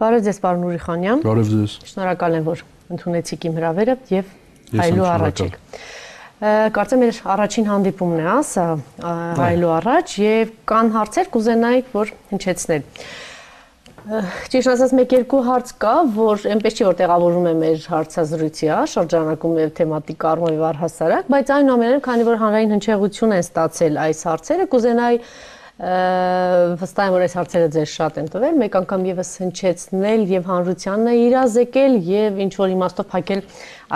Բարև ձեզ, պարոն Ուրիխանյան։ Բարև ձեզ։ Շնորհակալ եմ, որ ընդունեցիք իմ հրավերը եւ հայլու առաջ եք։ Կարծեմ մեր առաջին հանդիպումն է, ասա, հայլու առաջ եւ կան հարցեր կուզենայիք, որ հնչեցնել։ Ճիշտ ասած, մեկ երկու հարց կա, որ այնպես չի որ տեղավորում է մեր հարցազրույցի, հա, շրջանակում եւ թեմատիկ առումով առհասարակ, բայց այնուամենայնիվ, քանի որ հանրային հնչեղություն են ստացել այս հարցերը, կուզենայի վստահ եմ որ այս հարցերը ձեզ շատ են տվել մեկ անգամ եւս հնչեցնել եւ հանրությանն է իրազեկել եւ ինչ որ իմաստով փակել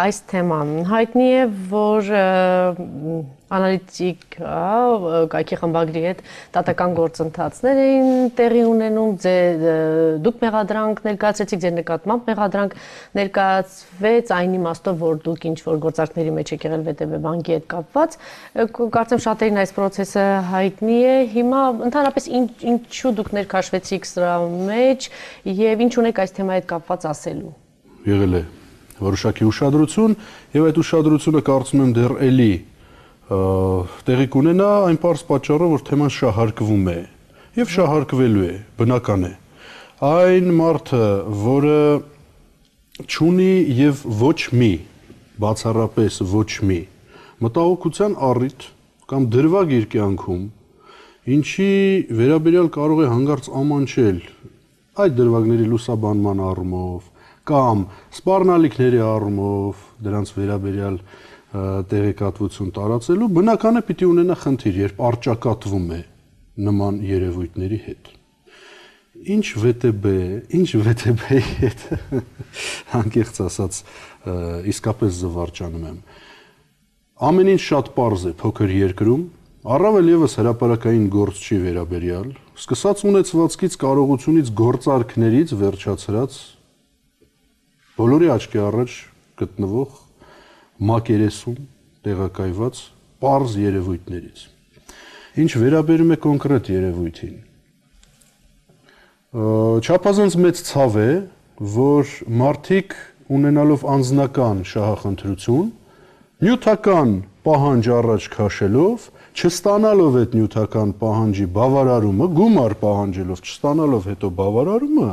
այս թեման հայտնի է որ և, անալիտիկ, հա, գայքի խմբագրի հետ տվյալական գործընթացներ էին տեղի ունենում, ձեր դուք մեղադրանք ներկայացրեցիք, ձեր նկատմամբ մեղադրանք ներկայացվեց այն իմաստով, որ դուք ինչ որ գործարքների մեջ եք եղել VTV բանկի հետ կապված։ Կարծեմ շատերին այս process-ը հայտնի է։ Հիմա ընդհանրապես ինչ ինչու դուք ներքաշվեցիք սրա մեջ եւ ինչ ունեք այս թեմայի հետ կապված ասելու։ Եղել է որոշակի ուշադրություն եւ այդ ուշադրությունը կարծում եմ դեռ էլի տեղի կունենա այն պարզ պատճառով, որ թեման շահարկվում է եւ շահարկվելու է, բնական է։ Այն մարդը, որը ճունի եւ ոչ մի բացառապես ոչ մի մտահոգության առիթ կամ դրվագ իր կյանքում ինչի վերաբերյալ կարող է հանգարց ամանչել այդ դրվագների լուսաբանման առումով կամ սպառնալիքների առումով դրանց վերաբերյալ տեղեկատվություն տարածելու, բնական է պիտի ունենա խնդիր, երբ արճակատվում է նման երևույթների հետ։ Ինչ VTB, ինչ VTB-ի հետ անկեղծ ասած իսկապես զվարճանում եմ։ Ամեն ինչ շատ པարզ է փոքր երկրում, առավել եւս հրաապարական գործ չի վերաբերյալ, սկսած ունեցվածքից, կարողությունից, գործարքներից վերջացրած բոլորի աչքի առաջ գտնվող մակերեսում տեղակայված པարզ երևույթներից։ Ինչ վերաբերում է կոնկրետ երևույթին, չափազանց մեծ ցավ է, որ մարդիկ ունենալով անznական շահախնդրություն, նյութական պահանջ առաջ քաշելով, չստանալով այդ նյութական պահանջի բավարարումը, գումար պահանջելով չստանալով հետո բավարարումը,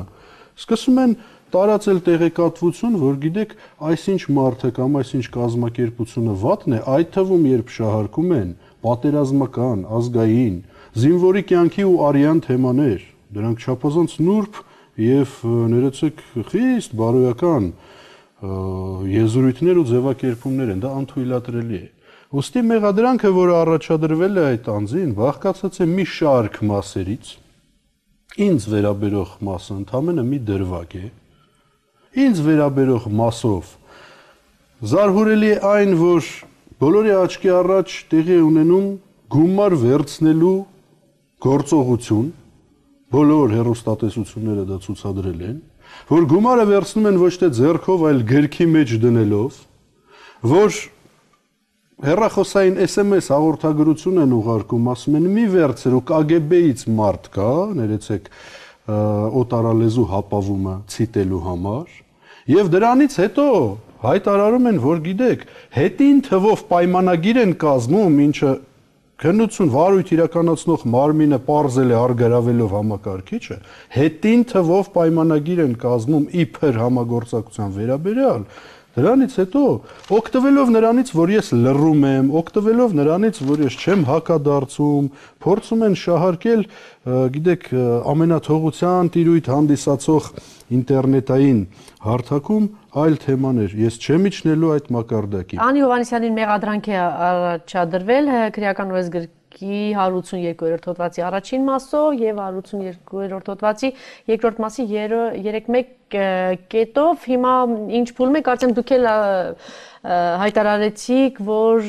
սկսում են տարածել տեղեկատվություն, որ գիտեք, այսինչ մարդը կամ այսինչ կազմակերպությունը վատն է, այդ թվում երբ շահարկում են պատերազմական, ազգային, զինվորի կյանքի ու արյան թեմաներ, դրանք չափազանց նուրբ եւ ներեցեք խիստ բարոյական եզրույթներ ու ձևակերպումներ են, դա անթույլատրելի է։ Ոստի մեղադրանքը, որը առաջադրվել է այդ անձին, բաղկացած է մի շարք մասերից, ինձ վերաբերող մասը ընդամենը մի դրվագ է, ինձ վերաբերող մասով զարհուրելի այն, որ բոլորի աչքի առաջ տեղի ունենում գումար վերցնելու գործողություն, բոլոր հերոստատեսությունները դա ցուցադրել են, որ գումարը վերցնում են ոչ թե ձեռքով, այլ գրքի մեջ դնելով, որ հերրախոսային SMS հաղորդագրություն են ուղարկում, ասում են՝ «Մի վերցրու, KGB-ից մարդ կա, ներեցեք, օտարալեզու հապավումը ցիտելու համար եւ դրանից հետո հայտարարում են, որ գիտեք, հետին թվով պայմանագիր են կազմում, ինչը քննություն վարույթ իրականացնող մարմինը parzել է արգարավելով համակարգիչը, հետին թվով պայմանագիր են կազմում իբր համագործակցության վերաբերյալ, Դրանից հետո օգտվելով նրանից, որ ես լռում եմ, օգտվելով նրանից, որ ես չեմ հակադարձում, փորձում են շահարկել, գիտեք, ամենաթողության տիրույթ հանդիսացող ինտերնետային հարթակում այլ թեմաներ։ Ես չեմ իջնելու այդ մակարդակի։ Անի Հովանեսյանին մեղադրանք է առաջադրվել Քրեական օրենսգրքի օրենքի 182-րդ հոդվածի առաջին մասով եւ 182-րդ հոդվածի երկրորդ մասի 31 կետով հիմա ինչ փուլում եք արդեն դուք էլ հայտարարեցիք որ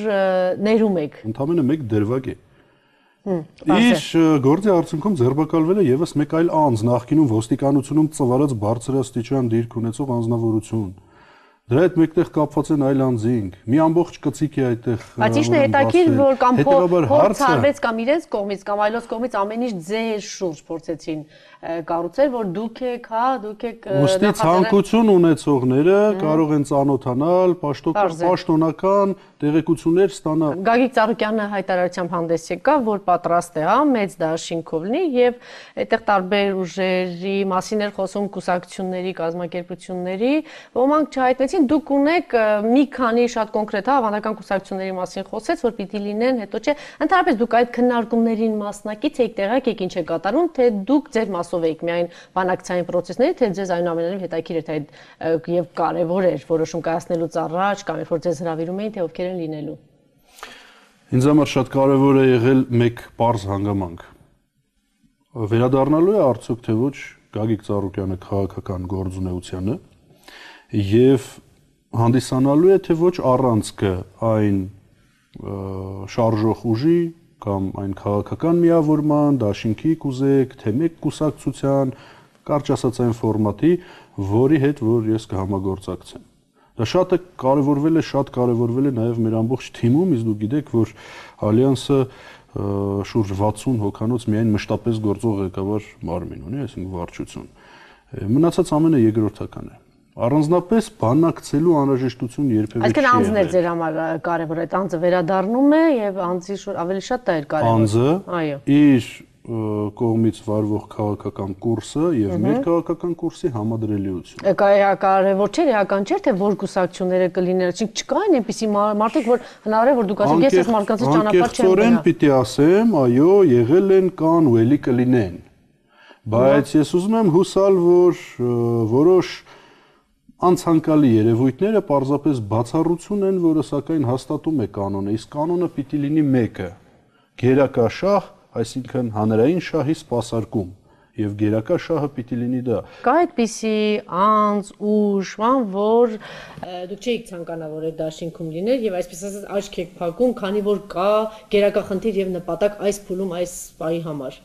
ներում եք ընդամենը մեկ դրվագ է Իշ գործի արդյունքում ձերբակալվել է եւս մեկ այլ անձ, նախկինում ոստիկանությունում ծվարած բարձրաստիճան դիրք ունեցող անձնավորություն։ Դրա հետ մեկտեղ կապված են այլ անձինք։ Մի ամբողջ կծիկ է այդտեղ։ Բայց ի՞նչն է հետաքրքիր, որ կամ փորձ արվեց կամ իրենց կողմից կամ այլոց կողմից ամեն ինչ ձեր շուրջ փորձեցին կառուցել, որ դուք եք, հա, դուք եք Ոստի ցանկություն ունեցողները կարող են ճանոթանալ, պաշտոնական տեղեկություններ ստանալ։ Գագիկ Ծառուկյանը հայտարարությամբ հանդես եկավ, որ պատրաստ է, հա, մեծ դաշինքով լինի եւ այդտեղ տարբեր ուժերի մասին էր խոսում կուսակցությունների, կազմակերպությունների, ոմանք չհայտնեցին, դուք ունեք մի քանի շատ կոնկրետ հա ավանդական կուսակցությունների մասին խոսեց, որ պիտի լինեն, հետո չէ։ Ընդհանրապես դուք այդ քննարկումներին մասնակից եք, տեղակ եք ինչ է կատարում, թե դուք ձեր մաս մասով էիք միայն բանակցային process-ների, թե ձեզ այնուամենայնիվ հետաքրքիր էր թե եւ կարեւոր էր որոշում կայացնելուց առաջ կամ երբ որ ձեզ հravirում էին, թե ովքեր են լինելու։ Ինձ համար շատ կարևոր է եղել մեկ པարզ հանգամանք։ Վերադառնալու է արդյոք թե ոչ Գագիկ Ծառուկյանը քաղաքական գործունեությանը եւ հանդիսանալու է թե ոչ առանցքը այն շարժող ուժի կամ այն քաղաքական միավորման, դաշինքի կուզեք, թե մեկ կուսակցության, կարճ ասած այն ֆորմատի, որի հետ որ ես կհամագործակցեմ։ Դա շատը կարևորվել է, շատ կարևորվել է նաև մեր ամբողջ թիմում, իսկ դու գիտեք, որ Ալյանսը շուրջ 60 հոկանոց միայն մշտապես գործող ղեկավար մարմին ունի, այսինքն վարչություն։ Մնացած ամենը երկրորդական է։ Առանձնապես բանակցելու անհրաժեշտություն երբևէ չի։ Այսինքն անձն է ձեր համար կարևոր, այդ անձը վերադառնում է եւ անձի շուտ ավելի շատ է կարևոր։ Անձը, այո։ Իր կողմից վարվող քաղաքական կուրսը եւ մեր քաղաքական կուրսի համադրելիություն։ Կարևոր չէ, իրական դե, չէ, թե որ գուսակցությունները կլիներ, չի չկային այնպիսի մարդիկ, որ հնարավոր է որ դուք ասեք, ես այս մարդկանց ճանապարհ չեմ։ Անկեղծորեն պիտի ասեմ, այո, եղել են կան ու ելի կլինեն։ Բայց ես ուզում եմ հուսալ, որ որոշ որ անցանկալի երևույթները պարզապես բացառություն են, որը սակայն հաստատում է կանոնը, իսկ կանոնը պիտի լինի մեկը՝ գերակա շահ, այսինքն հանրային շահի սпасարկում եւ գերակա շահը պիտի լինի դա։ Կա այդպիսի անց ուժ, ման որ դուք չեք ցանկանա որ այդ դաշինքում լիներ եւ այսպես ասած աչք եք փակում, քանի որ կա գերակա խնդիր եւ նպատակ այս փուլում այս պայի համար։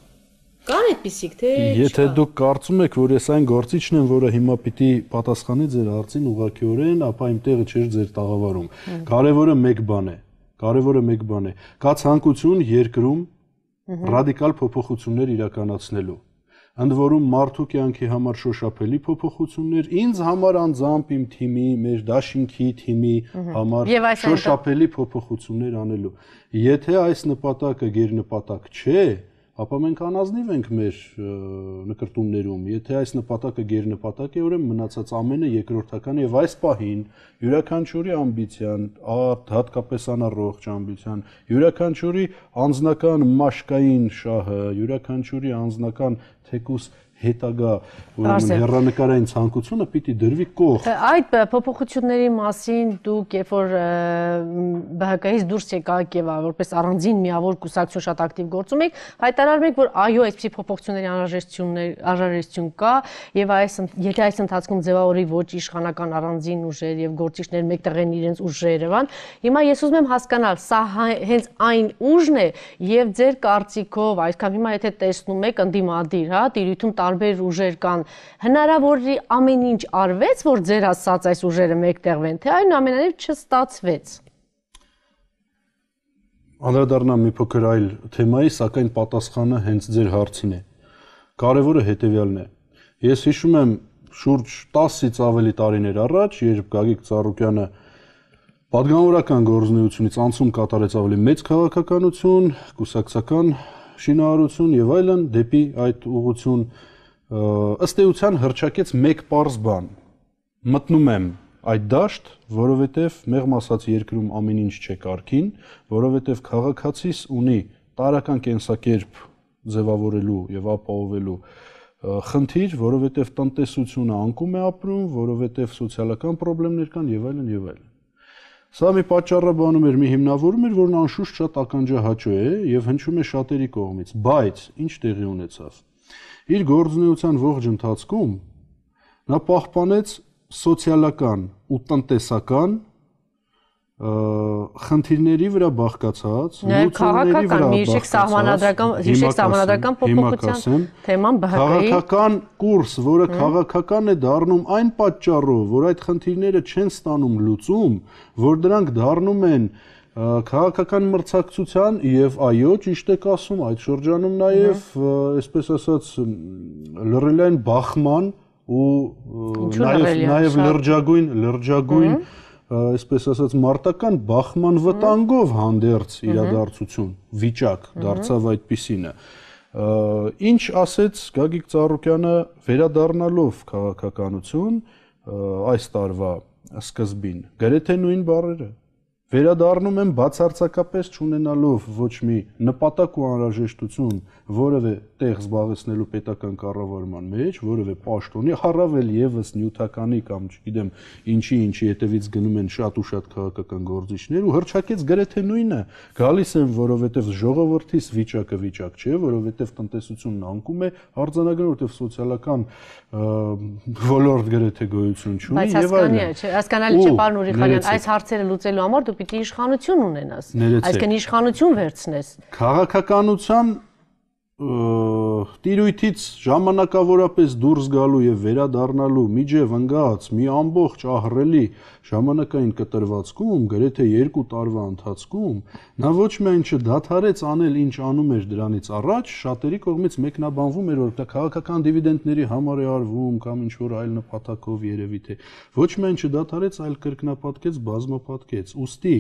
Կան այդպիսիք, թե Եթե դուք կարծում եք, որ ես այն գործիչն եմ, որը հիմա պիտի պատասխանի ձեր հարցին ուղղակիորեն, ապա իմ տեղը չէր ձեր տաղավարում։ Կարևորը մեկ բան է։ Կարևորը մեկ բան է։ Կա ցանկություն երկրում ռադիկալ փոփոխություններ իրականացնելու ընդ որում մարդու կյանքի համար շոշափելի փոփոխություններ, ինձ համար անձամբ իմ թիմի, մեր դաշինքի թիմի համար շոշափելի փոփոխություններ անելու։ Եթե այս նպատակը գերնպատակ չէ, ապա մենք անազնիվ ենք մեր նկարտումներում։ Եթե այս նպատակը գերնպատակ է, ուրեմն մնացած ամենը երկրորդական է եւ այս պահին յուրաքանչյուրի ամբիցիան, արդ հատկապես անառողջ ամբիցիան, յուրաքանչյուրի անձնական մաշկային շահը, յուրաքանչյուրի անձնական թեկուս հետագա ուրեմն հերանակարային ցանկությունը պիտի դրվի կող։ Այդ փոփոխությունների մասին դուք երբ որ ԲՀԿ-ից դուրս եկաք եւ որպես առանձին միավոր կուսակցություն շատ ակտիվ գործում եք, հայտարարում եք, որ այո, այսպիսի փոփոխությունների անհրաժեշտություններ անհրաժեշտություն կա եւ այս եթե այս ընթացքում ձևավորի ոչ իշխանական առանձին ուժեր եւ գործիչներ մեկտեղ են իրենց ուժերը, բան։ Հիմա ես ուզում եմ հասկանալ, սա հա, հենց այն ուժն է եւ ձեր կարծիքով, այսքան հիմա եթե տեսնում եք ընդդիմադիր, հա, տիրույթում տարբեր ուժեր կան։ Հնարավոր է ամեն ինչ արվեց, որ ձեր ասած այս ուժերը մեկտեղվեն, թե այնուամենայնիվ չստացվեց։ Անդրադառնամ մի փոքր այլ թեմայի, սակայն պատասխանը հենց ձեր հարցին է։ Կարևորը հետևյալն է։ Ես հիշում եմ շուրջ 10-ից ավելի տարիներ առաջ, երբ Գագիկ Ծառուկյանը Պատգամավորական գործունեությունից անցում կատարեց ավելի մեծ քաղաքականություն, կուսակցական շինարարություն եւ այլն դեպի այդ ուղղություն ըստ էության հրճակեց մեկ པարզ բան։ Մտնում եմ այդ դաշտ, որովհետև մեղմ ասած երկրում ամեն ինչ չէ կարքին, որովհետև քաղաքացիս ունի տարական կենսակերպ ձևավորելու եւ ապահովելու խնդիր, որովհետև տնտեսությունը անկում է ապրում, որովհետև սոցիալական խնդիրներ կան եւ այլն եւ այլն։ Սա մի պատճառը բանում էր, մի հիմնավորում էր, որն անշուշտ շատ ականջահաճո է եւ հնչում է շատերի կողմից, բայց ինչ տեղի ունեցավ իր գործունեության ողջ ընթացքում նա պահպանեց սոցիալական ու տնտեսական խնդիրների վրա բաղկացած լուծումների վրա քաղաքական միջիկ սահմանադրական հիշեք սահմանադրական փոփոխության թեման ԲՀԿ-ի քաղաքական կուրս, որը քաղաքական է դառնում այն պատճառով, որ այդ խնդիրները չեն ստանում լուծում, որ դրանք դառնում են և, քաղաքական մրցակցության եւ այո ճիշտ եք ասում այդ շրջանում նաեւ այսպես ասած լրիլային բախման ու նաեւ նաեւ լրջագույն լրջագույն այսպես ասած մարտական բախման վտանգով հանդերձ իրադարձություն վիճակ դարձավ այդպիսինը ինչ ասեց Գագիկ Ծառուկյանը վերադառնալով քաղաքականություն այս տարվա սկզբին գրեթե նույն բառերը վերադառնում են բացարձակապես չունենալով ոչ մի նպատակ ու անհրաժեշտություն որևէ տեղ զբաղեցնելու պետական կառավարման մեջ, որևէ պաշտոնի, առավել եւս նյութականի կամ չգիտեմ, ինչի ինչի հետևից գնում են շատ ու շատ քաղաքական գործիչներ ու հրճակեց գրեթե նույնը, գալիս են, որովհետեւ ժողովրդիս վիճակը վիճակ չէ, որովհետեւ տնտեսությունն անկում է, արձանագրում որովհետեւ սոցիալական ոլորտ գրեթե գոյություն չունի եւ այլն։ Բայց հասկանալի չէ, հասկանալի չէ, պարոն Ուրիխանյան, այս հարցերը լուծելու համար դուք դու պիտի իշխանություն ունենաս, այսինքն իշխանություն վերցնես։ Քաղաքականության տիրույթից ժամանակավորապես դուրս գալու եւ վերադառնալու միջև ընկած մի ամբողջ ահռելի Ժամանակային կտրվածքում գրեթե 2 տարվա ընթացքում նա ոչ միայն չդադարեց անել ինչ անում էր դրանից առաջ, շատերի կողմից մեկնաբանվում էր, որ դա քաղաքական դիվիդենդների համար է արվում կամ ինչ որ այլ նպատակով երևի թե ոչ միայն չդադարեց, այլ կրկնապատկեց, բազմապատկեց։ Ոստի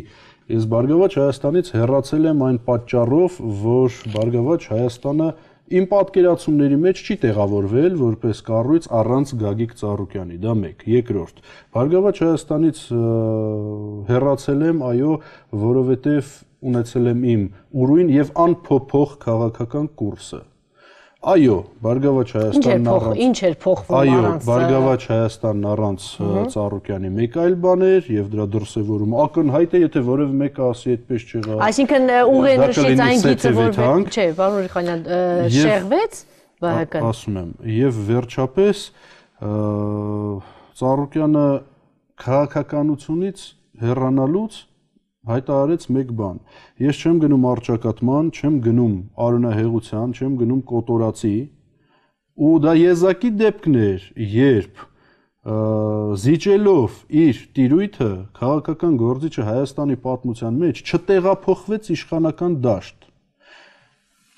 ես Բարգավաճ Հայաստանից հեռացել եմ այն պատճառով, որ Բարգավաճ Հայաստանը Իմ պատկերացումների մեջ չի տեղավորվել որպես կառույց առանց Գագիկ Ծառուկյանի, դա 1։ Երկրորդ, Բարգավաճ Հայաստանից հերացել եմ, այո, որովհետև ունեցել եմ իմ ուրույն եւ անփոփոխ քաղաքական կուրսը Այո, Բարգավաճ Հայաստանն առանց Ինչ էր փոխվում առանց Այո, Բարգավաճ Հայաստանն առանց Ծառուկյանի մեկ այլ բան էր եւ դրա դրսեւորումը ակնհայտ է, եթե որևէ մեկը ասի այդպես չեղա։ Այսինքն ուղի նշից այն գիծը որ չէ, պարոն Ռիխանյան շեղվեց ԲՀԿ-ն։ Ասում եմ, եւ վերջապես Ծառուկյանը քաղաքականությունից հեռանալուց հայտարարեց մեկ բան. ես չեմ գնում արճակատման, չեմ գնում արունահեղության, չեմ գնում կոտորացի, ու դա եզակի դեպքն էր, երբ զիջելով իր տիրույթը քաղաքական գործիչը Հայաստանի պատմության մեջ չտեղափոխվեց իշխանական դաշտ,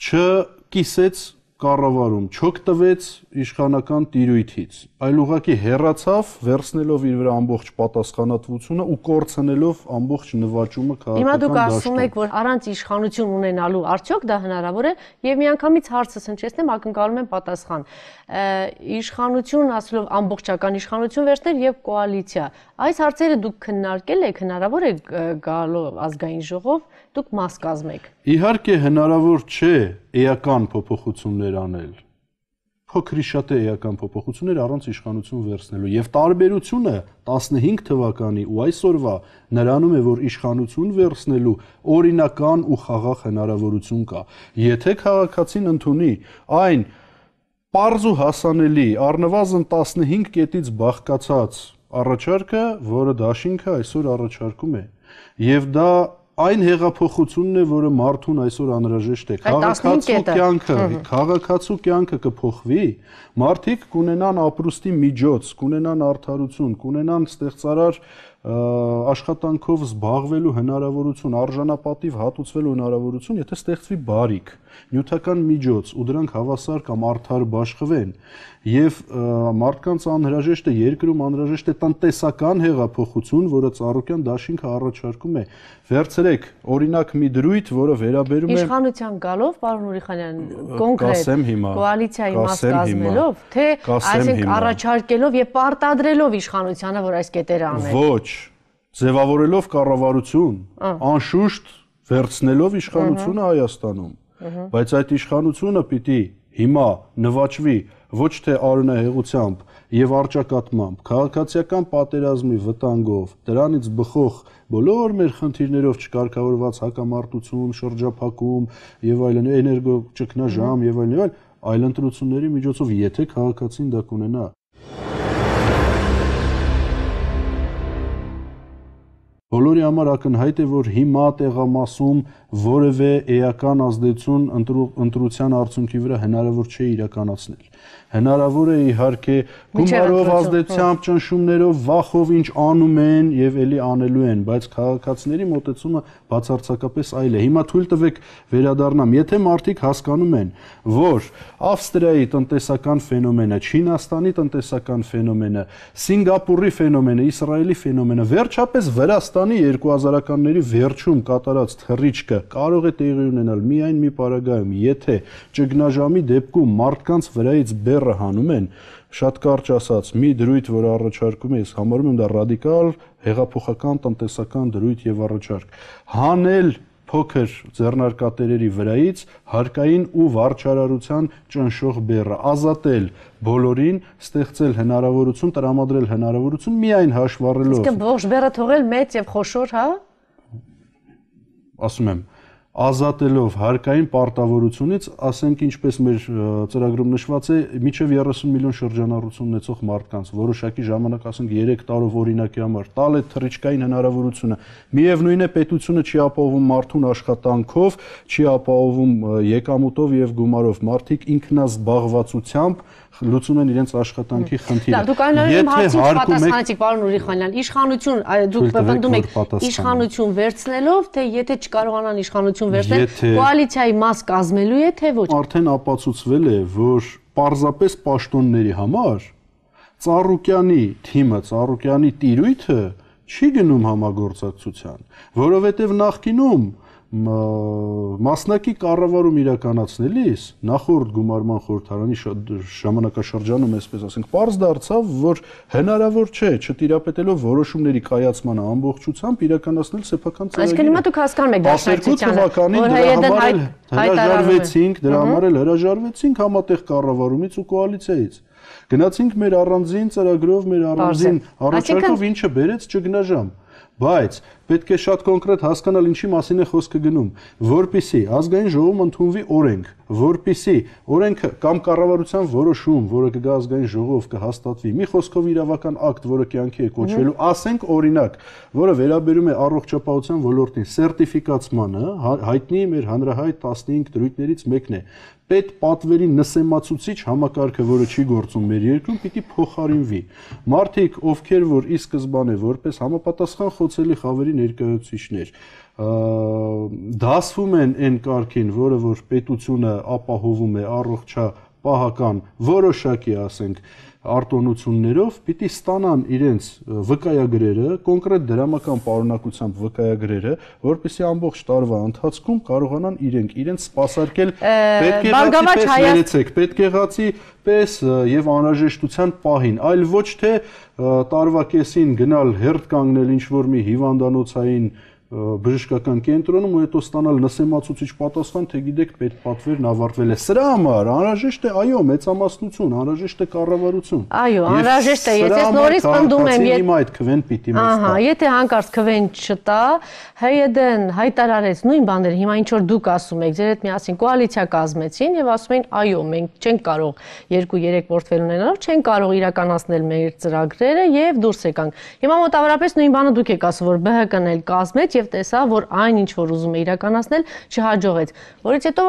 չկիսեց կառավարում չօգտվեց իշխանական տիրույթից, այլ ուղղակի հերացավ, վերցնելով իր վրա ամբողջ պատասխանատվությունը ու կորցնելով ամբողջ նվաճումը քաղաքական դաշտում։ Հիմա դուք ասում եք, որ առանց իշխանություն ունենալու արդյոք դա հնարավոր է, եւ միանգամից հարցս հնչեցնեմ, ակնկալում եմ պատասխան։ Իշխանություն ասելով ամբողջական իշխանություն վերցնել եւ կոալիցիա։ Այս հարցերը դուք քննարկել եք, հնարավոր է գալու ազգային ժողով դուք մաս կազմեք։ Իհարկե հնարավոր չէ էական փոփոխություններ անել։ Փոքրի շատ է էական փոփոխություններ առանց իշխանություն վերցնելու եւ տարբերությունը 15 թվականի ու այսօրվա նրանում է որ իշխանություն վերցնելու օրինական ու խաղաղ հնարավորություն կա։ Եթե քաղաքացին ընդունի այն Պարզ ու հասանելի առնվազն 15 կետից բաղկացած առաջարկը, որը Դաշինքը այսօր առաջարկում է, եւ դա այն հեղափոխությունն է, որը մարդուն այսօր անհրաժեշտ է։ Քաղաքացու կյանքը, քաղաքացու կյանքը կփոխվի, մարդիկ կունենան ապրուստի միջոց, կունենան արդարություն, կունենան ստեղծարար աշխատանքով զբաղվելու հնարավորություն, արժանապատիվ հատուցվելու հնարավորություն, եթե ստեղծվի բարիք, նյութական միջոց ու դրանք հավասար կամ արդար բաշխվեն եւ մարդկանց անհրաժեշտ է երկրում անհրաժեշտ է տնտեսական հեղափոխություն, որը Ծառուկյան դաշինքը առաջարկում է։ Վերցրեք օրինակ մի դրույթ, որը վերաբերում է իշխանության գալով, պարոն Ուրիխանյան, կոնկրետ կոալիցիայի մաս կազմելով, թե այսինքն առաջարկելով եւ պարտադրելով իշխանությանը, որ այս կետերը անեն։ Ոչ, ձևավորելով կառավարություն, անշուշտ վերցնելով իշխանությունը Հայաստանում։ Բայց այդ իշխանությունը պիտի հիմա նվաճվի ոչ թե արունահեղությամբ եւ արճակատմամբ, քաղաքացիական պատերազմի վտանգով, դրանից բխող բոլոր մեր խնդիրներով չկարգավորված հակամարտություն, շրջափակում եւ այլն, էներգո ճգնաժամ եւ այլն, այլ այլ ընտրությունների միջոցով եթե քաղաքացին դա կունենա, Բոլորի համար ակնհայտ է, որ հիմա տեղամասում որևէ էական ազդեցություն ընտրության արդյունքի վրա հնարավոր չէ իրականացնել։ Հնարավոր է իհարկե գումարով ազդեցությամբ, հա։ ճնշումներով, վախով ինչ անում են եւ ելի անելու են, բայց քաղաքացիների մտածումը բացարձակապես այլ է։ Հիմա թույլ տվեք վերադառնամ, եթե մարդիկ հասկանում են, որ Ավստրիայի տնտեսական ֆենոմենը, Չինաստանի տնտեսական ֆենոմենը, Սինգապուրի ֆենոմենը, Իսրայելի ֆենոմենը, վերջապես Վրաստանի 2000-ականների վերջում կատարած թռիչքը կարող է տեղի ունենալ միայն մի պարագայում, եթե ճգնաժամի դեպքում մարդկանց վրայից մեծ բեռը հանում են, շատ կարճ ասած, մի դրույթ, որ առաջարկում ես, համարում եմ դա ռադիկալ հեղափոխական տնտեսական դրույթ եւ առաջարկ։ Հանել փոքր ձեռնարկատերերի վրայից հարկային ու վարչարարության ճնշող բեռը ազատել բոլորին ստեղծել հնարավորություն տրամադրել հնարավորություն միայն հաշվառելով իսկ դե ողջ բեռը թողել մեծ եւ խոշոր հա ասում եմ ազատելով հարկային պարտավորությունից, ասենք ինչպես մեր ծրագրում նշված է, միջև 30 միլիոն շրջանառություն ունեցող մարդկանց որոշակի ժամանակ, ասենք 3 տարով օրինակի համար տալ է թռիչքային հնարավորությունը։ Միևնույն է, պետությունը չի ապահովում մարդուն աշխատանքով, չի ապահովում եկամուտով եւ գումարով։ Մարդիկ ինքնազբաղվածությամբ լուծում են իրենց աշխատանքի խնդիրը։ Դուք այնուամենայնիվ իմ հարցին պատասխանեցիք, պարոն Ուրիխանյան, իշխանություն դուք բնդում եք իշխանություն վերցնելով, թե եթե չկարողանան իշխանություն վերցնել, կոալիցիայի մաս կազմելու է, թե ոչ։ Արդեն ապացուցվել է, որ պարզապես պաշտոնների համար Ծառուկյանի թիմը, Ծառուկյանի տիրույթը չի գնում համագործակցության, որովհետև նախկինում մասնակի կառավարում իրականացնելիս նախորդ գումարման խորհրդարանի ժամանակաշրջանում այսպես ասենք པարզ դարձավ, որ հնարավոր չէ չտիրապետելով որոշումների կայացմանը ամբողջությամբ իրականացնել սեփական ծրագիրը։ Այսինքն հիմա դուք հասկանում եք դաշնակցությանը, որ հայերեն հրաժարվեցինք, դրա համար էլ հրաժարվեցինք համատեղ կառավարումից ու կոալիցիայից։ Գնացինք մեր առանձին ծրագրով, մեր առանձին առաջարկով ինչը բերեց չգնաժամ, բայց պետք է շատ կոնկրետ հասկանալ ինչի մասին է խոսքը գնում, որpիսի ազգային ժողովում ընդունվի օրենք, որpիսի օրենքը կամ կառավարության որոշում, որը կգա ազգային ժողով կհաստատվի, մի խոսքով իրավական ակտ, որը կյանքի է կոչվելու, ասենք օրինակ, որը վերաբերում է առողջապահության ոլորտին, սերտիֆիկացմանը, հա- հայտնի մեր հանրահայտ 15 դրույթներից մեկն է, պետ պատվերի նսեմացուցիչ համակարգը, որը չի գործում մեր երկրում, պիտի փոխարինվի։ Մարդիկ, ովքեր որ ի սկզբանե որպես համապատասխան խոցելի խավերին ներկայացուցիչներ դասվում են այն կարգին, որը որ պետությունը ապահովում է առողջա պահական որոշակի, ասենք, արտոնություններով պիտի ստանան իրենց վկայագրերը, կոնկրետ դրամական պարունակությամբ վկայագրերը, որպեսզի ամբողջ տարվա ընթացքում կարողանան իրենք իրենց սпасարկել պետք է գացի պես ներեցեք, պետք է գացի պես եւ անհրաժեշտության պահին, այլ ոչ թե տարվա կեսին գնալ հերթ կանգնել ինչ որ մի հիվանդանոցային բժշկական կենտրոնում ու հետո ստանալ նսեմացուցիչ պատասխան, թե գիտեք, պետպատվերն ավարտվել է։ Սրա համար անհրաժեշտ է, այո, մեծամասնություն, անհրաժեշտ է կառավարություն։ Այո, անհրաժեշտ է, եթե նորից ընդդում եմ, եթե այդ քվեն պիտի մեզ տա։ Ահա, եթե հանկարծ քվեն չտա, ՀՅԴ-ն հայտարարեց նույն բաները, հիմա ինչ որ դուք ասում եք, ձեր հետ միասին կոալիցիա կազմեցին եւ ասում են, այո, մենք չենք կարող 2-3 պորտֆել ունենալով չենք կարող իրականացնել մեր ծրագրերը եւ դուրս եկանք։ Հիմա մոտավորապես նույն բանը դուք եք ասում, որ ԲՀԿ-ն էլ կազմեց եւ տեսավ, որ այն ինչ որ ուզում է իրականացնել, չհաջողեց։ Որից հետո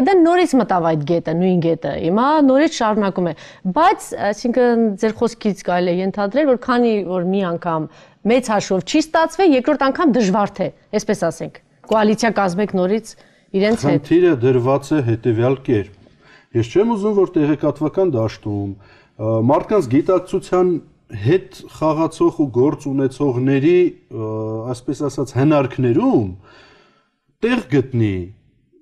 ՀՅԴ-ն նորից մտավ այդ գետը, նույն գետը։ Հիմա նորից շարունակում է։ Բայց, այսինքն ձեր խոսքից կարելի է ենթադրել, որ քանի որ մի անգամ մեծ հաշվով չի ստացվել, երկրորդ անգամ դժվար թե, այսպես ասենք։ Կոալիցիա կազմեք նորից իրենց հետ։ Խնդիրը դրված է հետեւյալ կերպ։ Ես չեմ ուզում, որ տեղեկատվական դաշտում մարդկանց գիտակցության հետ խաղացող ու գործ ունեցողների, այսպես ասած, հնարքներում տեղ գտնի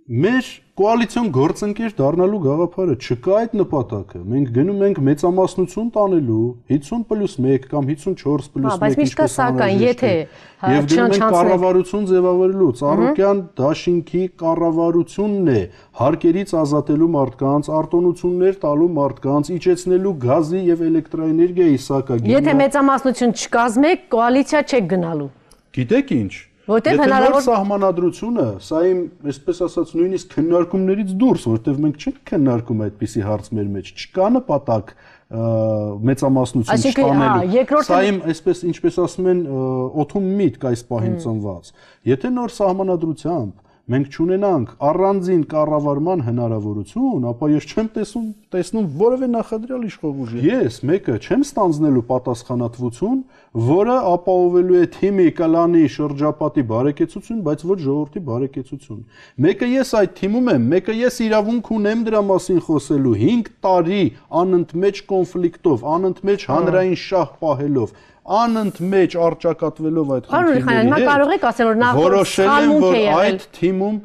մեր կոալիցիոն գործընկեր դառնալու գաղափարը չկա այդ նպատակը։ Մենք գնում ենք մեծամասնություն տանելու 50+1 կամ 54+1 ինչպես։ հա, Բայց միշտ կա սակայն, եթե հա, եւ գնում ենք կառավարություն ձևավորելու, Ծառուկյան Դաշինքի կառավարությունն է հարկերից ազատելու մարդկանց, արտոնություններ տալու մարդկանց, իջեցնելու գազի եւ էլեկտրակայանի սակագին։ Եթե մեծամասնություն չկազմեք, կոալիցիա չեք գնալու։ Գիտեք ինչ, Որտեւ հնարավոր սահմանադրությունը, սա իմ, այսպես ասած, նույնիսկ քննարկումներից դուրս, որտեվ մենք չենք քննարկում այդպիսի հարց մեր մեջ, չկա նպատակ մեծամասնություն շտանելու։ Սա իմ, այսպես, ինչպես ասում են, օթում միտք այս պահին ծնված։ Եթե նոր սահմանադրությամբ մենք ճանենանք առանձին կառավարման հնարավորություն, ապա ես չեմ տեսնում տեսնում որևէ նախադրյալ իշխող ուժի։ Ես մեկը չեմ ստանձնելու պատասխանատվություն, որը ապահովելու է թիմի կլանի շրջապատի բարեկեցություն, բայց ոչ ժողովրդի բարեկեցություն։ Մեկը ես այդ թիմում եմ, մեկը ես իրավունք ունեմ դրա մասին խոսելու 5 տարի անընդմեջ կոնֆլիկտով, անընդմեջ հանրային շահ պահելով անընդմեջ արճակատվելով այդ խնդիրների հետ։ Պարոն Խանյան, նա կարող եք ասել, որ նախ որոշել են, որ այդ թիմում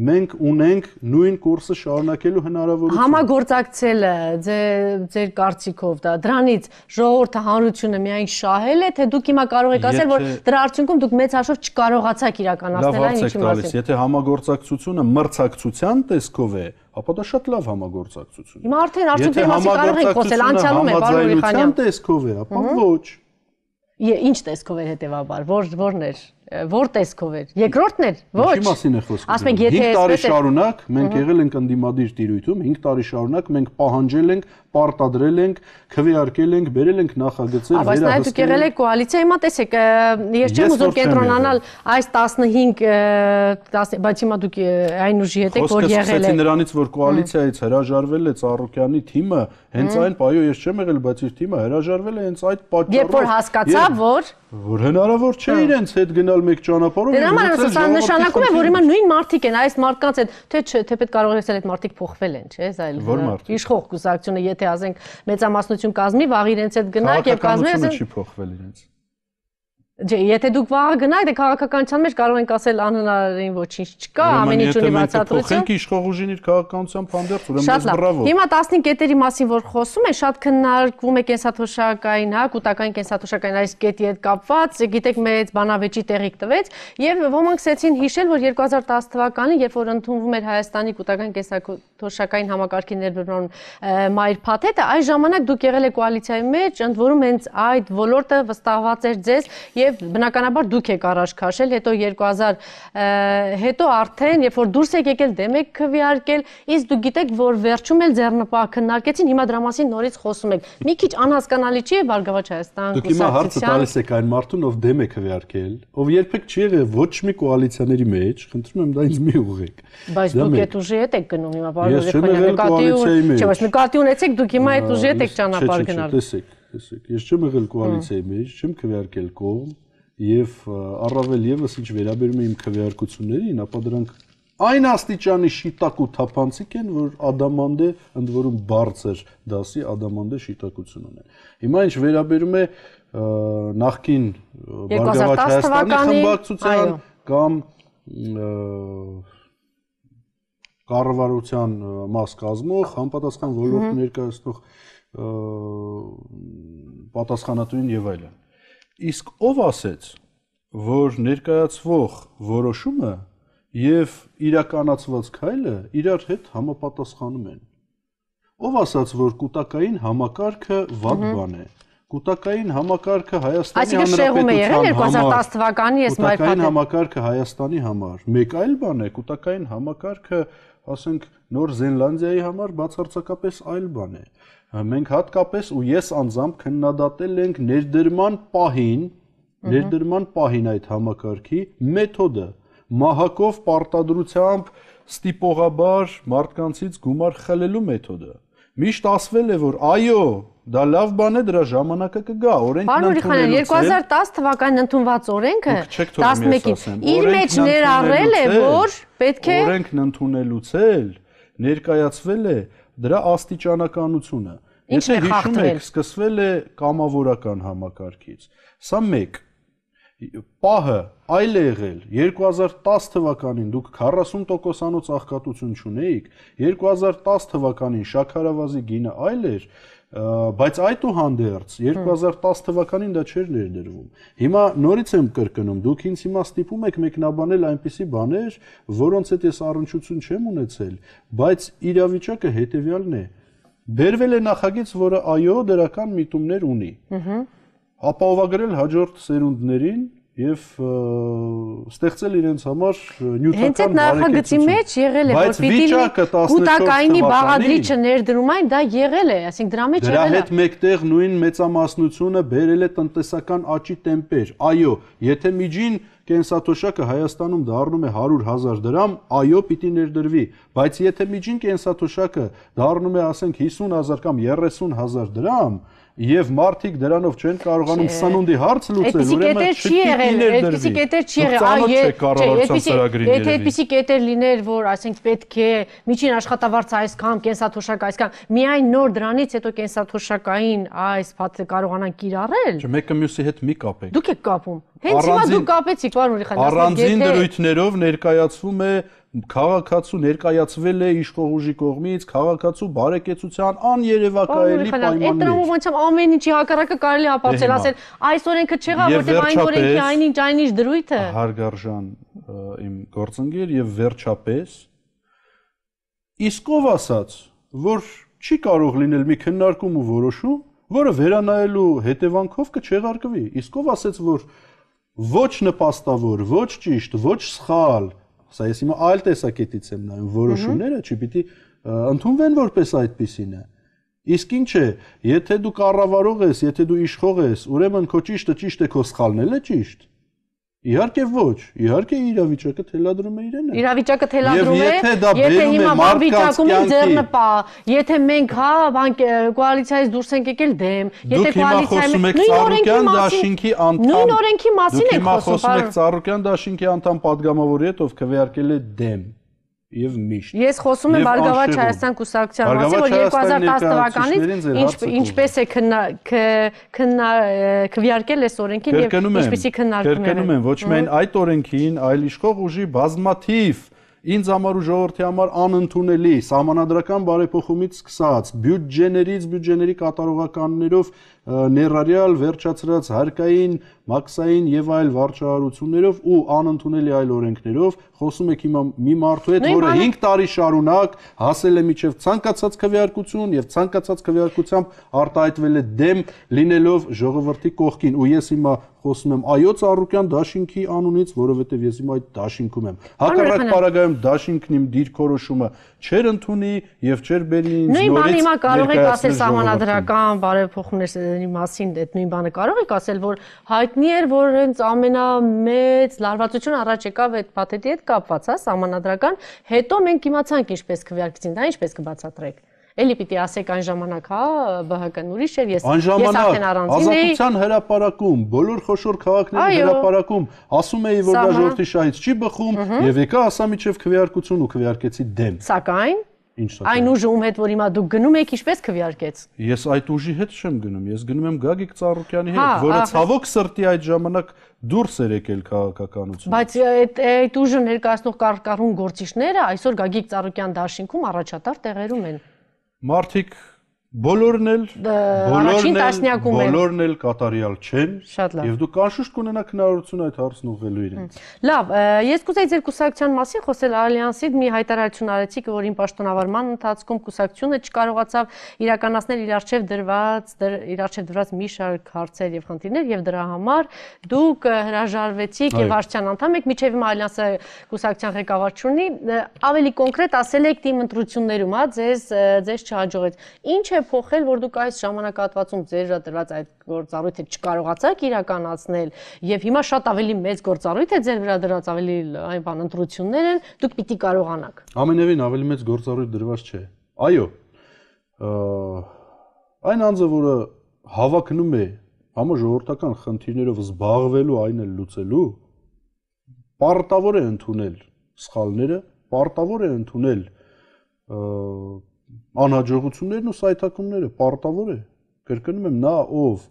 մենք ունենք նույն կուրսը շարունակելու հնարավորություն։ Համագործակցելը ձեր ձեր կարծիքով դա դրանից ժողովրդը հանրությունը միայն շահել է, թե դուք հիմա կարող եք ասել, որ դրա արդյունքում դուք մեծ հաշվով չկարողացաք իրականացնել այն ինչի մասին։ Եթե համագործակցությունը մրցակցության տեսքով է, ապա դա շատ լավ համագործակցություն է։ Հիմա արդեն արդյունքների մասին կարող եք խոսել, անցյալում է, պարոն Միխանյան։ Համագործակցության տեսքով է, ապա ոչ ինչ տեսքով էր հետեւաբար, որ որն էր, որ տեսքով էր։ Երկրորդն էր, ոչ։ Ինչի մասին է խոսքը։ Ասում եք, եթե 5 տարի շարունակ մենք եղել ենք ընդդիմադիր դիրույթում, 5 տարի շարունակ մենք պահանջել ենք պարտադրել ենք, քվեարկել ենք, բերել ենք նախագծեր, վերահսկել։ Բայց նայեք, դուք եղել եք կոալիցիա, հիմա տեսեք, ես չեմ ուզում կենտրոնանալ այս 15 բայց հիմա դուք այն ուժի հետ եք, որ եղել եք։ Խոսքը սկսեցի նրանից, որ կոալիցիայից հրաժարվել է Ծառուկյանի թիմը, հենց այն, այո, ես չեմ եղել, բայց իր թիմը հրաժարվել է հենց այդ պատճառով։ Երբ որ հասկացա, որ որ հնարավոր չէ իրենց հետ գնալ մեկ ճանապարհով։ Դրա դե համար սա նշանակում է, որ հիմա նույն մարդիկ են, այս մարդկանց հետ, թե չէ, թե պետք կարող է ասել այդ մարդիկ փոխվել են, չէ՞, այլ իշխող կուսակցությունը, եթե եթե ասենք մեծամասնություն կազմի, վաղ իրենց հետ գնաք եւ կազմի, ասենք չի փոխվել իրենց։ Դե եթե դուք վաղ գնաք, դե քաղաքականության մեջ կարող ենք ասել անհնարին ոչինչ չկա, ամեն ինչունի բացատրություն։ Փոխենք իշխող ուժին իր քաղաքականությամբ հանդերձ, ուրեմն ես բրավո։ Հիմա 15 կետերի մասին որ խոսում են, շատ քննարկվում է կենսաթոշակային, հա, կൂട്ടակային կենսաթոշակային այս կետի հետ կապված, գիտեք, մեծ բանավեճի տեղիք տվեց եւ ոմանք ցեցին հիշել, որ 2010 թվականին, երբ որ ընդունվում էր Հայաստանի կൂട്ടական կենսաթոշակը թոշակային համակարգի ներդրման մայր փաթեթը, այս ժամանակ դուք եղել եք կոալիցիայի մեջ, ընդ որում հենց այդ ոլորտը վստահված էր ձեզ եւ բնականաբար դուք եք առաջ քաշել, հետո 2000 հետո արդեն երբ որ դուրս եք եկել դեմ եք քվիարկել, իսկ դուք գիտեք, որ վերջում էլ ձեռնպահ քննարկեցին, հիմա դրա մասին նորից խոսում եք։ Մի քիչ անհասկանալի չի է Բարգավաճ Հայաստան կուսակցության։ Դուք հիմա հարցը տալիս եք այն մարդուն, ով դեմ է քվիարկել, ով երբեք չի եղել ոչ մի կոալիցիաների մեջ, խնդրում եմ դա ինձ մի ուղեք։ Բայց դուք այդ ուժի հետ եք գնում հիմա Բարգավաճ Կարոզի Խանյան, նկատի ունեցեք, չեմ, ասում նկատի ունեցեք դուք հիմա այդ ուժի հետ եք ճանապարհ գնալ։ Տեսեք, տեսեք, ես չեմ եղել կոալիցիայի մեջ, չեմ քվեարկել կողմ եւ առավել եւս ինչ վերաբերում է իմ քվեարկություններին, ապա դրանք այն աստիճանի շիտակ ու թափանցիկ են, որ ադամանդե ընդ որում բարձր դասի ադամանդե շիտակություն ունեն։ Հիմա ինչ վերաբերում է նախքին Բարգավաճ Հայաստանի խմբակցության կամ և, կառավարության մաս կազմող համապատասխան ոլորտ ներկայացնող պատասխանատուին եւ այլն։ Իսկ ով ասեց, որ ներկայացվող որոշումը եւ իրականացված քայլը իրար հետ համապատասխանում են։ Ով ասաց, որ կൂട്ടակային համակարգը վատ բան է։ Կուտակային համակարգը Հայաստանի Հանրապետության համար 2010 թվականի ես մայրքատը։ Կուտակային համակարգը Հայաստանի համար մեկ այլ բան է, կուտակային համակարգը ասենք նոր Զելանդիայի համար բացարձակապես այլ բան է։ Մենք հատկապես ու ես անձամբ քննադատել ենք ներդրման պահին, ներդրման պահին այդ համակարգի մեթոդը մահակով պարտադրությամբ ստիպողաբար մարդկանցից գումար խլելու մեթոդը։ Միշտ ասվել է, որ այո, Դա լավ բան է, դրա ժամանակը կգա, օրենքն ընդունելու։ Պարոն Իխանյան, 2010 թվականին ընդունված օրենքը 11-ին իր մեջ ներառել է, որ պետք է օրենքն ընդունելուց էլ ներկայացվել է դրա աստիճանականությունը։ Եթե հիշում եք, սկսվել է կամավորական համակարգից։ Սա 1 պահը այլ է եղել 2010 թվականին դուք 40%-անոց աղքատություն չունեիք 2010 թվականին շաքարավազի գինը այլ էր բայց այդուհանդերձ 2010 թվականին դա չէր ներդրվում։ Հիմա նորից եմ կրկնում, դուք ինձ հիմա ստիպում եք մեկնաբանել այնպիսի բաներ, որոնց հետ ես առնչություն չեմ ունեցել, բայց իրավիճակը հետևյալն է։ Բերվել է նախագիծ, որը այո, դրական միտումներ ունի։ Հապահովագրել հաջորդ սերունդներին եւ ստեղծել իրենց համար նյութական բարեկեցություն։ Հենց այդ նախագծի մեջ եղել է, որ պիտի գուտակայինի բաղադրիչը ներդրում այն դա եղել է, այսինքն դրա մեջ եղել է։ Դրա հետ մեկտեղ նույն մեծամասնությունը բերել է տնտեսական աճի տեմպեր։ Այո, եթե միջին կենսաթոշակը Հայաստանում դառնում է 100.000 դրամ, այո, պիտի ներդրվի, բայց եթե միջին կենսաթոշակը դառնում է, ասենք 50.000 կամ 30.000 դրամ, եւ մարդիկ դրանով չեն կարողանում սանունդի հարց լուծել, ուրեմն չի եղել, այդպիսի կետեր չի եղել, այ այդպիսի եթե այդպիսի կետեր լիներ, որ ասենք պետք է միջին աշխատավարձը այսքան, կենսաթոշակ այսքան, միայն նոր դրանից հետո կենսաթոշակային այս փաթը կարողանան կիրառել։ Չէ, մեկը մյուսի հետ մի կապեք։ Դուք եք կապում։ Հենց հիմա դուք կապեցիք, պարոն Ռիխան, ասեք, եթե առանձին դրույթներով ներկայացվում է քաղաքացու ներկայացվել է իշխող ուժի կողմից, քաղաքացու բարեկեցության աներևակայելի պայմաններ։ Այդ տրամաբանությամբ ամեն ինչի հակառակը կարելի ապացուցել, ասել, այս օրենքը չեղա, որտեղ այն օրենքի այնինչ այնինչ դրույթը։ Հարգարժան իմ գործընկեր եւ վերջապես իսկով ասած, որ չի կարող լինել մի քննարկում ու որոշում, որը վերանայելու հետևանքով կչեղարկվի։ Իսկով ասեց, որ ոչ նպաստավոր, ոչ ճիշտ, ոչ սխալ, Սա ես հիմա այլ տեսակետից եմ նայում, որոշումները չպիտի ընդունվեն որպես այդպիսինը։ Իսկ ինչ է, եթե դու կառավարող ես, եթե դու իշխող ես, ուրեմն քո ճիշտը ճիշտ է, քո սխալն էլ է ճիշտ։ Իհարկե ոչ, իհարկե իրավիճակը թելադրում է իրենը։ Իրավիճակը թելադրում է, եթե հիմա բան վիճակում են ձեռնպա, եթե մենք հա բան կոալիցիայից դուրս ենք եկել դեմ, եթե կոալիցիայում նույն օրենքի դաշինքի անդամ Նույն օրենքի մասին եք խոսում, բարո։ Դուք հիմա խոսում եք Ծառուկյան դաշինքի անդամ падգամավորի հետ, ով քվեարկել է դեմ եւ միշտ։ Ես խոսում եմ Արգավաճ Հայաստան կուսակցության մասին, որ 2010 թվականից ինչպես է քննա քվյարկել այս օրենքին եւ ինչպեսի քննարկում են։ Կրկնում եմ, ոչ միայն այդ օրենքին, այլ իշխող ուժի բազմաթիվ ինձ համար ու ժողովրդի համար անընդունելի սահմանադրական բարեփոխումից սկսած բյուջեներից բյուջեների կատարողականներով ներառյալ վերջացրած հարկային, մաքսային եւ այլ վարչահարություններով ու անընդունելի այլ օրենքներով խոսում եք հիմա մի մարդու հետ, որը 5 տարի շարունակ հասել է միջև ցանկացած քվեարկություն եւ ցանկացած քվեարկությամբ արտահայտվել է դեմ լինելով ժողովրդի կողքին ու ես հիմա խոսում եմ այո Ծառուկյան Դաշինքի անունից, որովհետև ես հիմա այդ Դաշինքում եմ։ Հակառակ պարագայում Դաշինքն իմ դիրքորոշումը չեր ընդունի եւ չեր բերի ինձ նորից։ Նույն բանը հիմա կարող եք ասել համանդրական բարեփոխումների մասին, այդ դե նույն բանը կարող եք ասել, որ հայտնի էր, որ հենց ամենամեծ լարվածություն առաջ եկավ այդ փաթեթի հետ կապված, հա, համանդրական, հետո մենք իմացանք ինչպես քվեարկեցին, դա հա, ինչպես կբացատրեք։ Էլի պիտի ասեք այն ժամանակ, հա, ԲՀԿ-ն ուրիշ էր, ես ես արդեն առանձին էի։ Ազատության հրապարակում, բոլոր խոշոր քաղաքների հրապարակում ասում էի, որ հա։ դա ժողովրդի շահից չի բխում եւ եկա ասա միջև քվեարկություն ու քվեարկեցի դեմ։ Սակայն Ինչ սա։ Այն ուժը ում հետ որ հիմա դուք գնում եք, ինչպես քվեարկեց։ Ես այդ ուժի հետ չեմ գնում, ես գնում եմ Գագիկ Ծառուկյանի հա, հետ, որը ցավոք սրտի այդ ժամանակ դուրս էր եկել քաղաքականություն։ Բայց այդ այդ ուժը ներկայացնող կարգառուն գործիչները այսօր Գագիկ Ծառուկյան դաշինքում առաջատար տեղերում են։ Martik Բոլորն էլ բոլորն էլ բոլորն էլ կատարյալ չեն եւ դու կանշուշտ կունենաք հնարավորություն այդ հարցն ուղղելու իրենց։ Լավ, ես կուզեի ձեր կուսակցության մասին խոսել Ալյանսի մի հայտարարություն արեցիք, որին պաշտոնավարման ընթացքում կուսակցությունը չկարողացավ իրականացնել իր արժեվ դրված իր արժեվ դրված մի շարք հարցեր եւ խնդիրներ եւ դրա համար դուք հրաժարվեցիք եւ արժան անդամ եք միջև հիմա Ալյանսը կուսակցության ղեկավար չունի, ավելի կոնկրետ ասել եք թիմ ընտրություններում, հա, ձեզ ձեզ չհաջողեց։ Ինչ է է փոխել, որ դուք այս ժամանակահատվածում ձեր տրված այդ գործառույթը չկարողացաք իրականացնել եւ հիմա շատ ավելի մեծ գործառույթ է ձեր վրա դրած ավելի այն բան ընտրություններ են, դուք պիտի կարողանաք։ Ամենևին ավելի մեծ գործառույթ դրված չէ։ Այո։ Այն անձը, որը հավակնում է համաժողովրդական խնդիրներով զբաղվելու այն էլ լուծելու պարտավոր է ընդունել սխալները, պարտավոր է ընդունել անհաջողություններն ու սայթաքումները պարտավոր է։ Կրկնում եմ, նա ով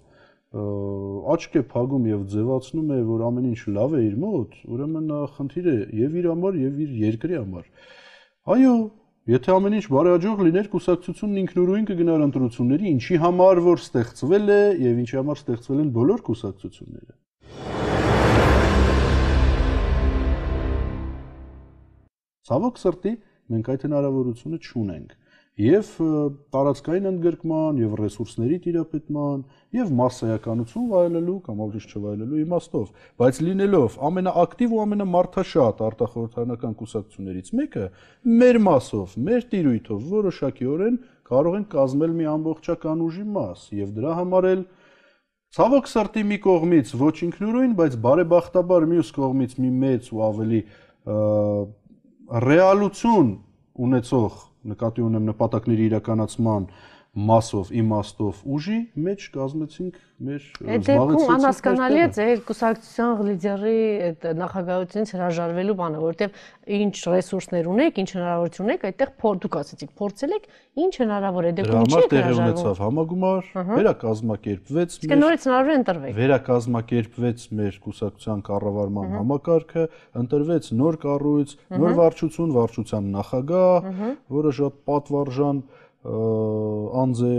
աչք է փակում եւ ձևացնում է, որ ամեն ինչ լավ է իր մոտ, ուրեմն նա խնդիր է եւ իր համար, եւ իր երկրի համար։ Այո, եթե ամեն ինչ բարեհաջող լիներ, կուսակցությունն ինքնուրույն կգնար ընտրությունների, ինչի համար որ ստեղծվել է եւ ինչի համար ստեղծվել են բոլոր կուսակցությունները։ Ցավոք սրտի մենք այդ հնարավորությունը չունենք եւ տարածքային ընդգրկման եւ ռեսուրսների տիրապետման եւ massայականություն վայելելու կամ ուրիշ չվայելելու իմաստով, բայց լինելով ամենաակտիվ ու ամենամարթաշատ արտախորհրդարանական կուսակցություններից մեկը, մեր մասով, մեր տիրույթով որոշակիորեն կարող են կազմել մի ամբողջական ուժի մաս եւ դրա համար էլ Ցավոք սրտի մի կողմից ոչ ինքնուրույն, բայց բարեբախտաբար մյուս կողմից մի մեծ ու ավելի ռեալություն ունեցող նկատի ունեմ նպատակների իրականացման մասով իմաստով ուժի մեջ կազմեցինք մեր զբաղեցինք։ Այդ անհասկանալի է ձեր կուսակցության լիդերի այդ նախագահությունից հրաժարվելու բանը, որովհետև ինչ ռեսուրսներ ունեք, ինչ հնարավորություն ունեք, այդտեղ դուք ասացիք, փորձել եք, ինչ հնարավոր է, դե դուք ինչի եք հրաժարվում։ Համագումար վերակազմակերպվեց։ Իսկ նորից հնարավոր է ընտրվել։ Վերակազմակերպվեց մեր կուսակցության կառավարման համակարգը, ընտրվեց նոր կառույց, նոր վարչություն, վարչության նախագահ, որը շատ պատվարժան անձ է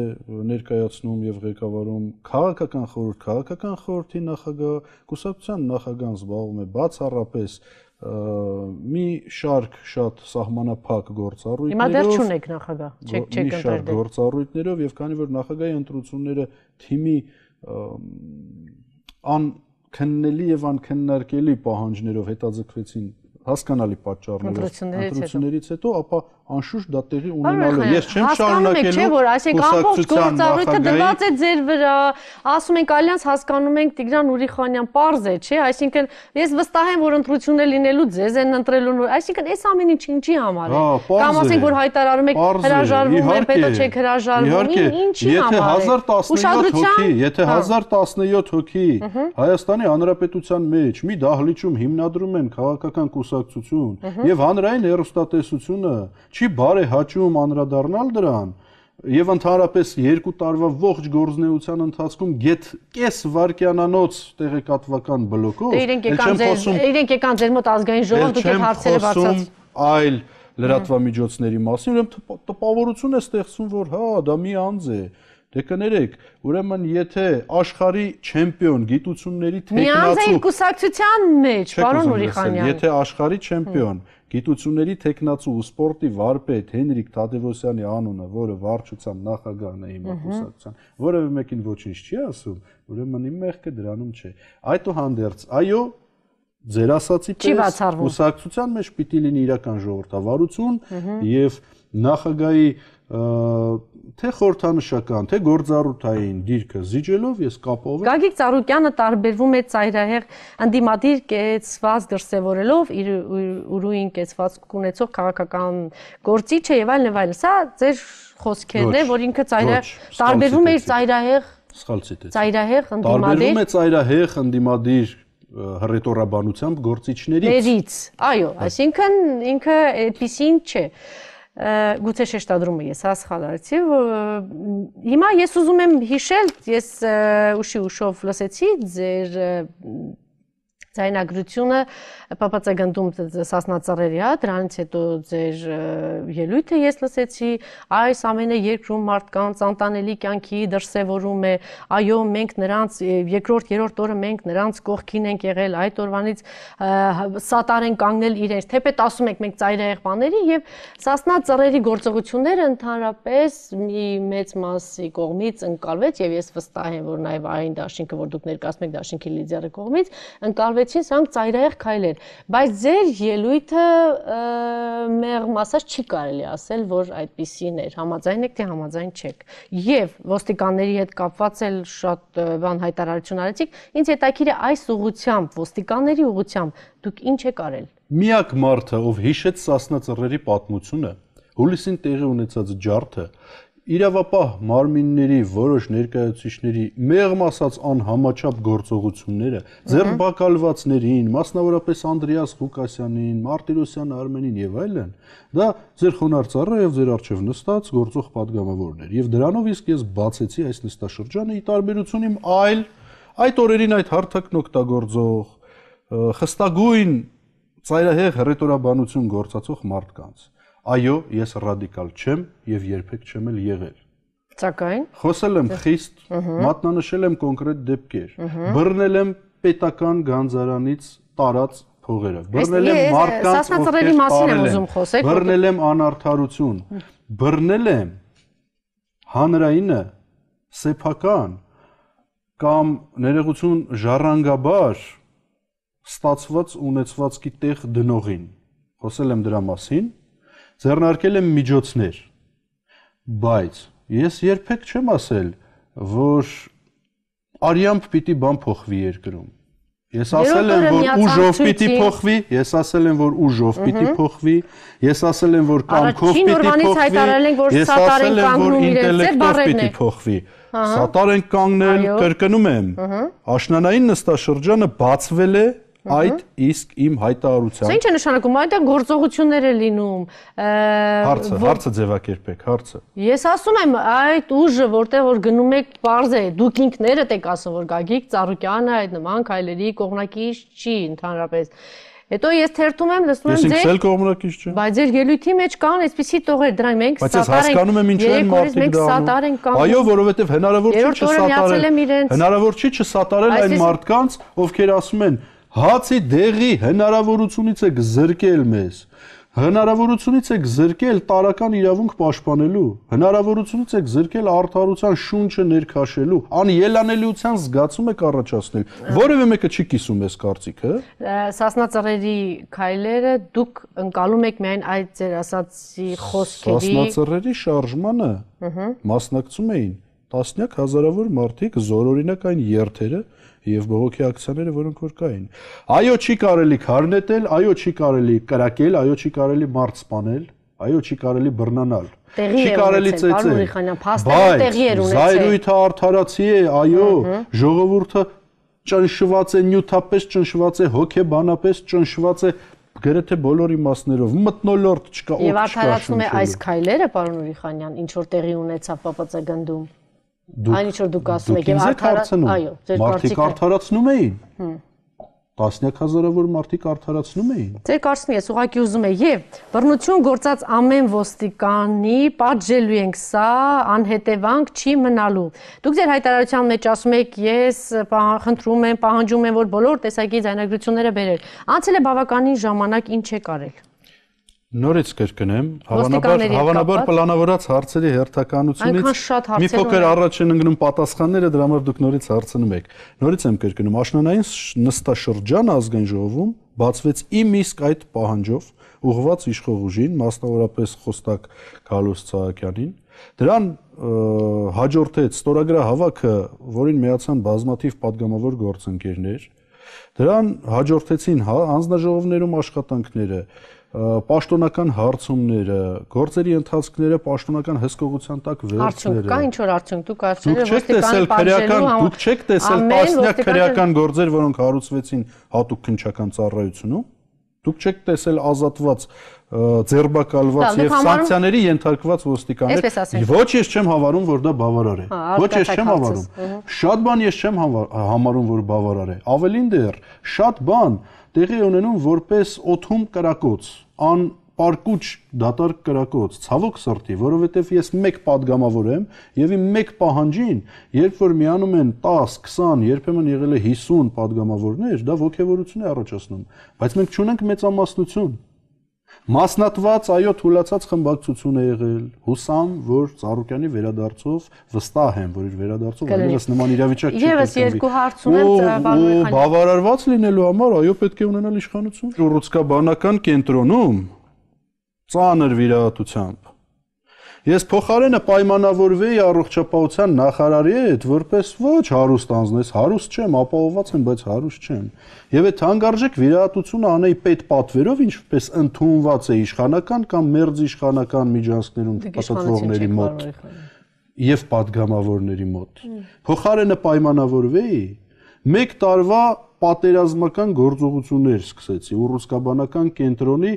ներկայացնում եւ ղեկավարում քաղաքական խորհուրդ, քաղաքական խորհրդի նախագահ, կուսակցության նախագահն զբաղվում է բացառապես մի շարք շատ սահմանափակ գործառույթներով։ Հիմա դեռ չունեք նախագահ, չեք չեք ընտրել։ Մի շարք գործառույթներով եւ քանի որ նախագահի ընտրությունները թիմի ան քննելի եւ անքննարկելի պահանջներով հետաձգվեցին հասկանալի պատճառներով ընտրություններից հետո, ապա անշուշտ դա տեղի ունենալու է։ Ես չեմ շարունակելու։ Չէ, որ այսինքն ամբողջ գործառույթը դրված է ձեր վրա։ Ասում ենք ալյանս հասկանում ենք Տիգրան Ուրիխանյան པարզ է, չէ՞։ Այսինքն ես վստահ եմ, որ ընտրությունը լինելու ձեզ են ընտրելու, այսինքն այս ամեն ինչ ինչի համար է։ հա, Կամ ասենք որ հայտարարում եք հրաժարվում եք, հետո չեք հրաժարվում, ինչի համար։ Եթե 1017 հա։ հոգի, եթե 1017 հոգի Հայաստանի Հանրապետության մեջ մի դահլիճում հիմնադրում են քաղաքական կուսակցություն եւ հանրային հերոստատեսությունը չի բարեհաճում անդրադառնալ դրան, եւ ընդհանրապես 2 տարվա ողջ գործնեության ընթացքում գետ կես վարկյանանոց տեղեկատվական բլոկով դե իրենք եկան իրենք եկան ձեր մոտ ազգային ժողով դուք այդ հարցերը բացած այլ լրատվամիջոցների մասին ուրեմն տպավորություն է ստեղծվում որ հա դա մի անձ է Դե կներեք, ուրեմն եթե աշխարհի չեմպիոն գիտությունների տեխնացու Միանձ կուսակցության մեջ, պարոն Ուրիխանյան, եթե աշխարհի չեմպիոն գիտությունների տեխնացու ու սպորտի վարպետ Հենրիկ Թադևոսյանի անունը, որը վարչության նախագահն է հիմա կուսակցության, որևէ մեկին ոչինչ չի ասում, ուրեմն իմ մեղքը դրանում չէ։ Այդուհանդերձ, այո, ձեր ասացի պես կուսակցության մեջ պիտի լինի իրական ժողովրդավարություն եւ նախագահի թե խորթանշական, թե գործառութային դիրքը զիջելով ես կապով Գագիկ Ծառուկյանը տարբերվում է ծայրահեղ ընդդիմադիր կեցված դրսևորելով իր ուրույն կեցված կունեցող քաղաքական գործիչ է եւ այլն եւ այլն։ Սա ձեր խոսքերն է, որ ինքը ծայրահեղ տարբերվում է իր ծայրահեղ սխալցիտ է։ Ծայրահեղ ընդդիմադիր տարբերվում է ծայրահեղ ընդդիմադիր հռետորաբանությամբ գործիչներից։ Ներից, այո, այսինքն ինքը այդպեսին չէ։ Ա գուցե շեշտադրումը ես հա սխալ արեցի հիմա ես ուզում եմ հիշել ես ուշի ուշով լսեցի ձեր ձայնագրությունը և, ՊՊՑ գնդում սասնածառերի հա, դրանից հետո ձեր ելույթը ես լսեցի, այս ամենը երկրում մարդկանց անտանելի կյանքի դրսևորում է։ Այո, մենք նրանց երկրորդ, երրորդ օրը մենք նրանց կողքին ենք եղել այդ օրվանից սատար են կանգնել իրենց, թեպետ ասում ենք մենք ծայրահեղբաների եւ սասնածառերի գործողությունները ընդհանրապես մի մեծ մասի կողմից ընկալվեց եւ ես վստահ եմ, որ նաեւ այն դաշինքը, որ դուք ներկայացնում եք դաշինքի լիդերը կողմից, ընկալվեցին սրանք ծայրահեղ քայլեր բայց ձեր ելույթը մեղմ ասած չի կարելի ասել, որ այդպեսին էր։ Համաձայն եք թե համաձայն չեք։ Եվ ոստիկանների հետ կապված էլ շատ բան հայտարարություն արեցիք։ Ինչ հետաքրիր է այս ուղությամբ, ոստիկանների ուղությամբ դուք ինչ եք արել։ Միակ մարդը, ով հիշեց Սասնա ծռերի պատմությունը, հուլիսին տեղի ունեցած ջարդը իրավապահ մարմինների որոշ ներկայացուցիչների մեղմ ասած անհամաչափ գործողությունները ձերբակալվածներին, մասնավորապես Անդրեաս Ղուկասյանին, Մարտիրոսյան Արմենին եւ այլն, դա ձեր խոնարհծառը եւ ձեր արժեվ նստած գործող падգամավորներ եւ դրանով իսկ ես բացեցի այս նստաշրջանը՝ ի տարբերություն իմ այլ այդ օրերին այդ հարթակն օգտագործող խստագույն ծայրահեղ ռետորաբանություն գործածող մարդկանց այո, ես ռադիկալ չեմ եւ երբեք չեմ էլ եղել։ Սակայն խոսել եմ խիստ, մատնանշել եմ կոնկրետ դեպքեր, բռնել եմ պետական գանձարանից տարած փողերը։ Բռնել եմ մարդկանց սասնացրելի մասին եմ ուզում խոսեք։ Բռնել եմ անարթարություն։ Բռնել եմ հանրայինը սեփական կամ ներողություն ժառանգաբար ստացված ունեցվածքի տեղ դնողին։ Խոսել եմ դրա մասին, ձեռնարկել եմ միջոցներ, բայց ես երբեք չեմ ասել, որ արյամբ պիտի բան փոխվի երկրում։ Ես ասել եմ, որ ուժով պիտի փոխվի, ես ասել եմ, որ ուժով պիտի փոխվի, ես ասել եմ, որ կամքով պիտի փոխվի, ես ասել եմ, որ ինտելեկտով պիտի փոխվի։ Սատարենք կանգնել, կրկնում եմ, աշնանային նստաշրջանը բացվել է 2019 Այդ իսկ իմ հայտարարության։ Սա ինչ է նշանակում, այնտեղ գործողություններ է լինում։ Հարցը, հարցը ձևակերպեք, հարցը։ Ես ասում եմ, այդ ուժը, որտեղ որ գնում եք, པարզ է, դուք ինքներդ եք ասում, որ Գագիկ Ծառուկյանը այդ նման քայլերի կողմնակից չի ընդհանրապես։ Հետո ես թերթում եմ, լսում եմ ձեր։ Ես ինքս էլ կողմնակից չեմ։ Բայց ձեր ելույթի մեջ կան այսպիսի տողեր, դրանք մենք սատարենք։ Բայց ես հասկանում եմ ինչու են մարդիկ դա անում։ Այո, որովհետև հնարավոր չի չսատարել։ Հնարավոր չի չսատարել այն մարդկանց, ովքեր ասում են, հացի դեղի հնարավորությունից եք զրկել մեզ։ Հնարավորությունից եք զրկել տարական իրավունք պաշտպանելու, հնարավորությունից եք զրկել արդարության շունչը ներքաշելու, անելանելիության զգացում եք առաջացնել։ Որևէ մեկը չի կիսում այս կարծիքը։ հա? Սասնա ծռերի քայլերը դուք ընկալում եք միայն այդ ձեր ասացի խոսքերի։ Սասնա ծռերի շարժմանը մասնակցում էին տասնյակ հազարավոր մարդիկ զորօրինակ այն երթերը, եւ բողոքի ակցիաները, որոնք որ կային։ Այո, չի կարելի քարնետել, այո, չի կարելի կրակել, այո, չի կարելի մարդ սպանել, այո, չի կարելի բռնանալ։ Տեղի չի կարելի ծեծել։ Պարոն Իխանյան, փաստերը տեղի էր ունեցել։ Զայրույթը արդարացի է, այո, ժողովուրդը ճնշված է նյութապես, ճնշված է հոգեբանապես, ճնշված է գրեթե բոլորի մասներով մտնոլորտ չկա օգտակար։ Եվ արդարացնում է այս քայլերը, պարոն Ուրիխանյան, ինչ որ տեղի ունեցավ ՊՊՑ գնդում դուք այն ինչ որ դուք ասում եք եւ արդարացնում այո ձեր կարծիքը մարդիկ արդարացնում էին տասնյակ հազարավոր մարդիկ արդարացնում էին ձեր կարծիքն ես ուղղակի ուզում եմ եւ բռնություն գործած ամեն ոստիկանի պատժելու ենք սա անհետևանք չի մնալու դուք ձեր հայտարարության մեջ ասում եք ես խնդրում եմ պահանջում եմ որ բոլոր տեսակի ձայնագրությունները բերել անցել է բավականին ժամանակ ինչ է կարել նորից կրկնեմ, հավանաբար հավանաբար պլանավորած հարցերի հերթականությունից մի փոքր առաջ են ընկնում պատասխանները, դրա համար դուք նորից հարցնում եք։ Նորից եմ կրկնում, աշնանային նստաշրջան ազգային ժողովում բացվեց իմ իսկ այդ պահանջով ուղղված իշխող ուժին, մասնավորապես խոստակ Գալուս Ցահակյանին։ Դրան հաջորդեց ստորագրահ հավաքը, որին միացան բազմաթիվ падգամավոր գործընկերներ։ Դրան հաջորդեցին հա- հանձնաժողովներում աշխատանքները, պաշտոնական հարցումները, գործերի ընթացքները պաշտոնական հսկողության տակ վերցները։ Արդյոք կա ինչ որ արդյոք դուք ասել եք ոստիկան քրեական, դուք չեք տեսել տասնյակ քրեական գործեր, որոնք հարուցվեցին հատուկ քնչական ծառայությունում։ Դուք չեք տեսել ազատված ձերբակալված եւ սանկցիաների ենթարկված ոստիկաններ։ Ոչ ես չեմ հավարում, որ դա բավարար է։ հա, Ոչ ես չեմ հավարում։ Շատ բան ես չեմ համարում, որ բավարար է։ Ավելին դեռ, շատ բան, տեղի ունենում որպես օթում կրակոց, ան պարկուճ դատարկ կրակոց, ցավոք սրտի, որովհետև ես մեկ падգամավոր եմ եւ իմ մեկ պահանջին, երբ որ միանում են 10, 20, երբեմն եղել է 50 падգամավորներ, դա ողջևորություն է առաջացնում, բայց մենք չունենք մեծամասնություն Մասնատված, այո, թուլացած խմբակցություն է եղել։ Հուսամ, որ Ծառուկյանի վերադարձով վստահ եմ, որ իր վերադարձով այլևս նման իրավիճակ չի կրկնվի։ Եվս երկու հարց ունեմ Բանուի Խանյան։ Բավարարված լինելու համար, այո, պետք է ունենալ իշխանություն։ Ռուսկաբանական կենտրոնում ծանր վիրահատությամբ Ես փոխարենը պայմանավորվեի առողջապահության նախարարի հետ, որպես ոչ հարուստ անձնես, հարուստ չեմ, ապահովված եմ, բայց հարուստ չեմ։ Եվ այդ հանգարժեք վիրահատությունը անեի պետ պատվերով, ինչպես ընդունված է իշխանական կամ մերձ իշխանական միջանցքներում պատասխանողների մոտ եւ падգամավորների մոտ։ Փոխարենը պայմանավորվեի մեկ տարվա պատերազմական գործողություններ սկսեցի ու ռուսկաբանական կենտրոնի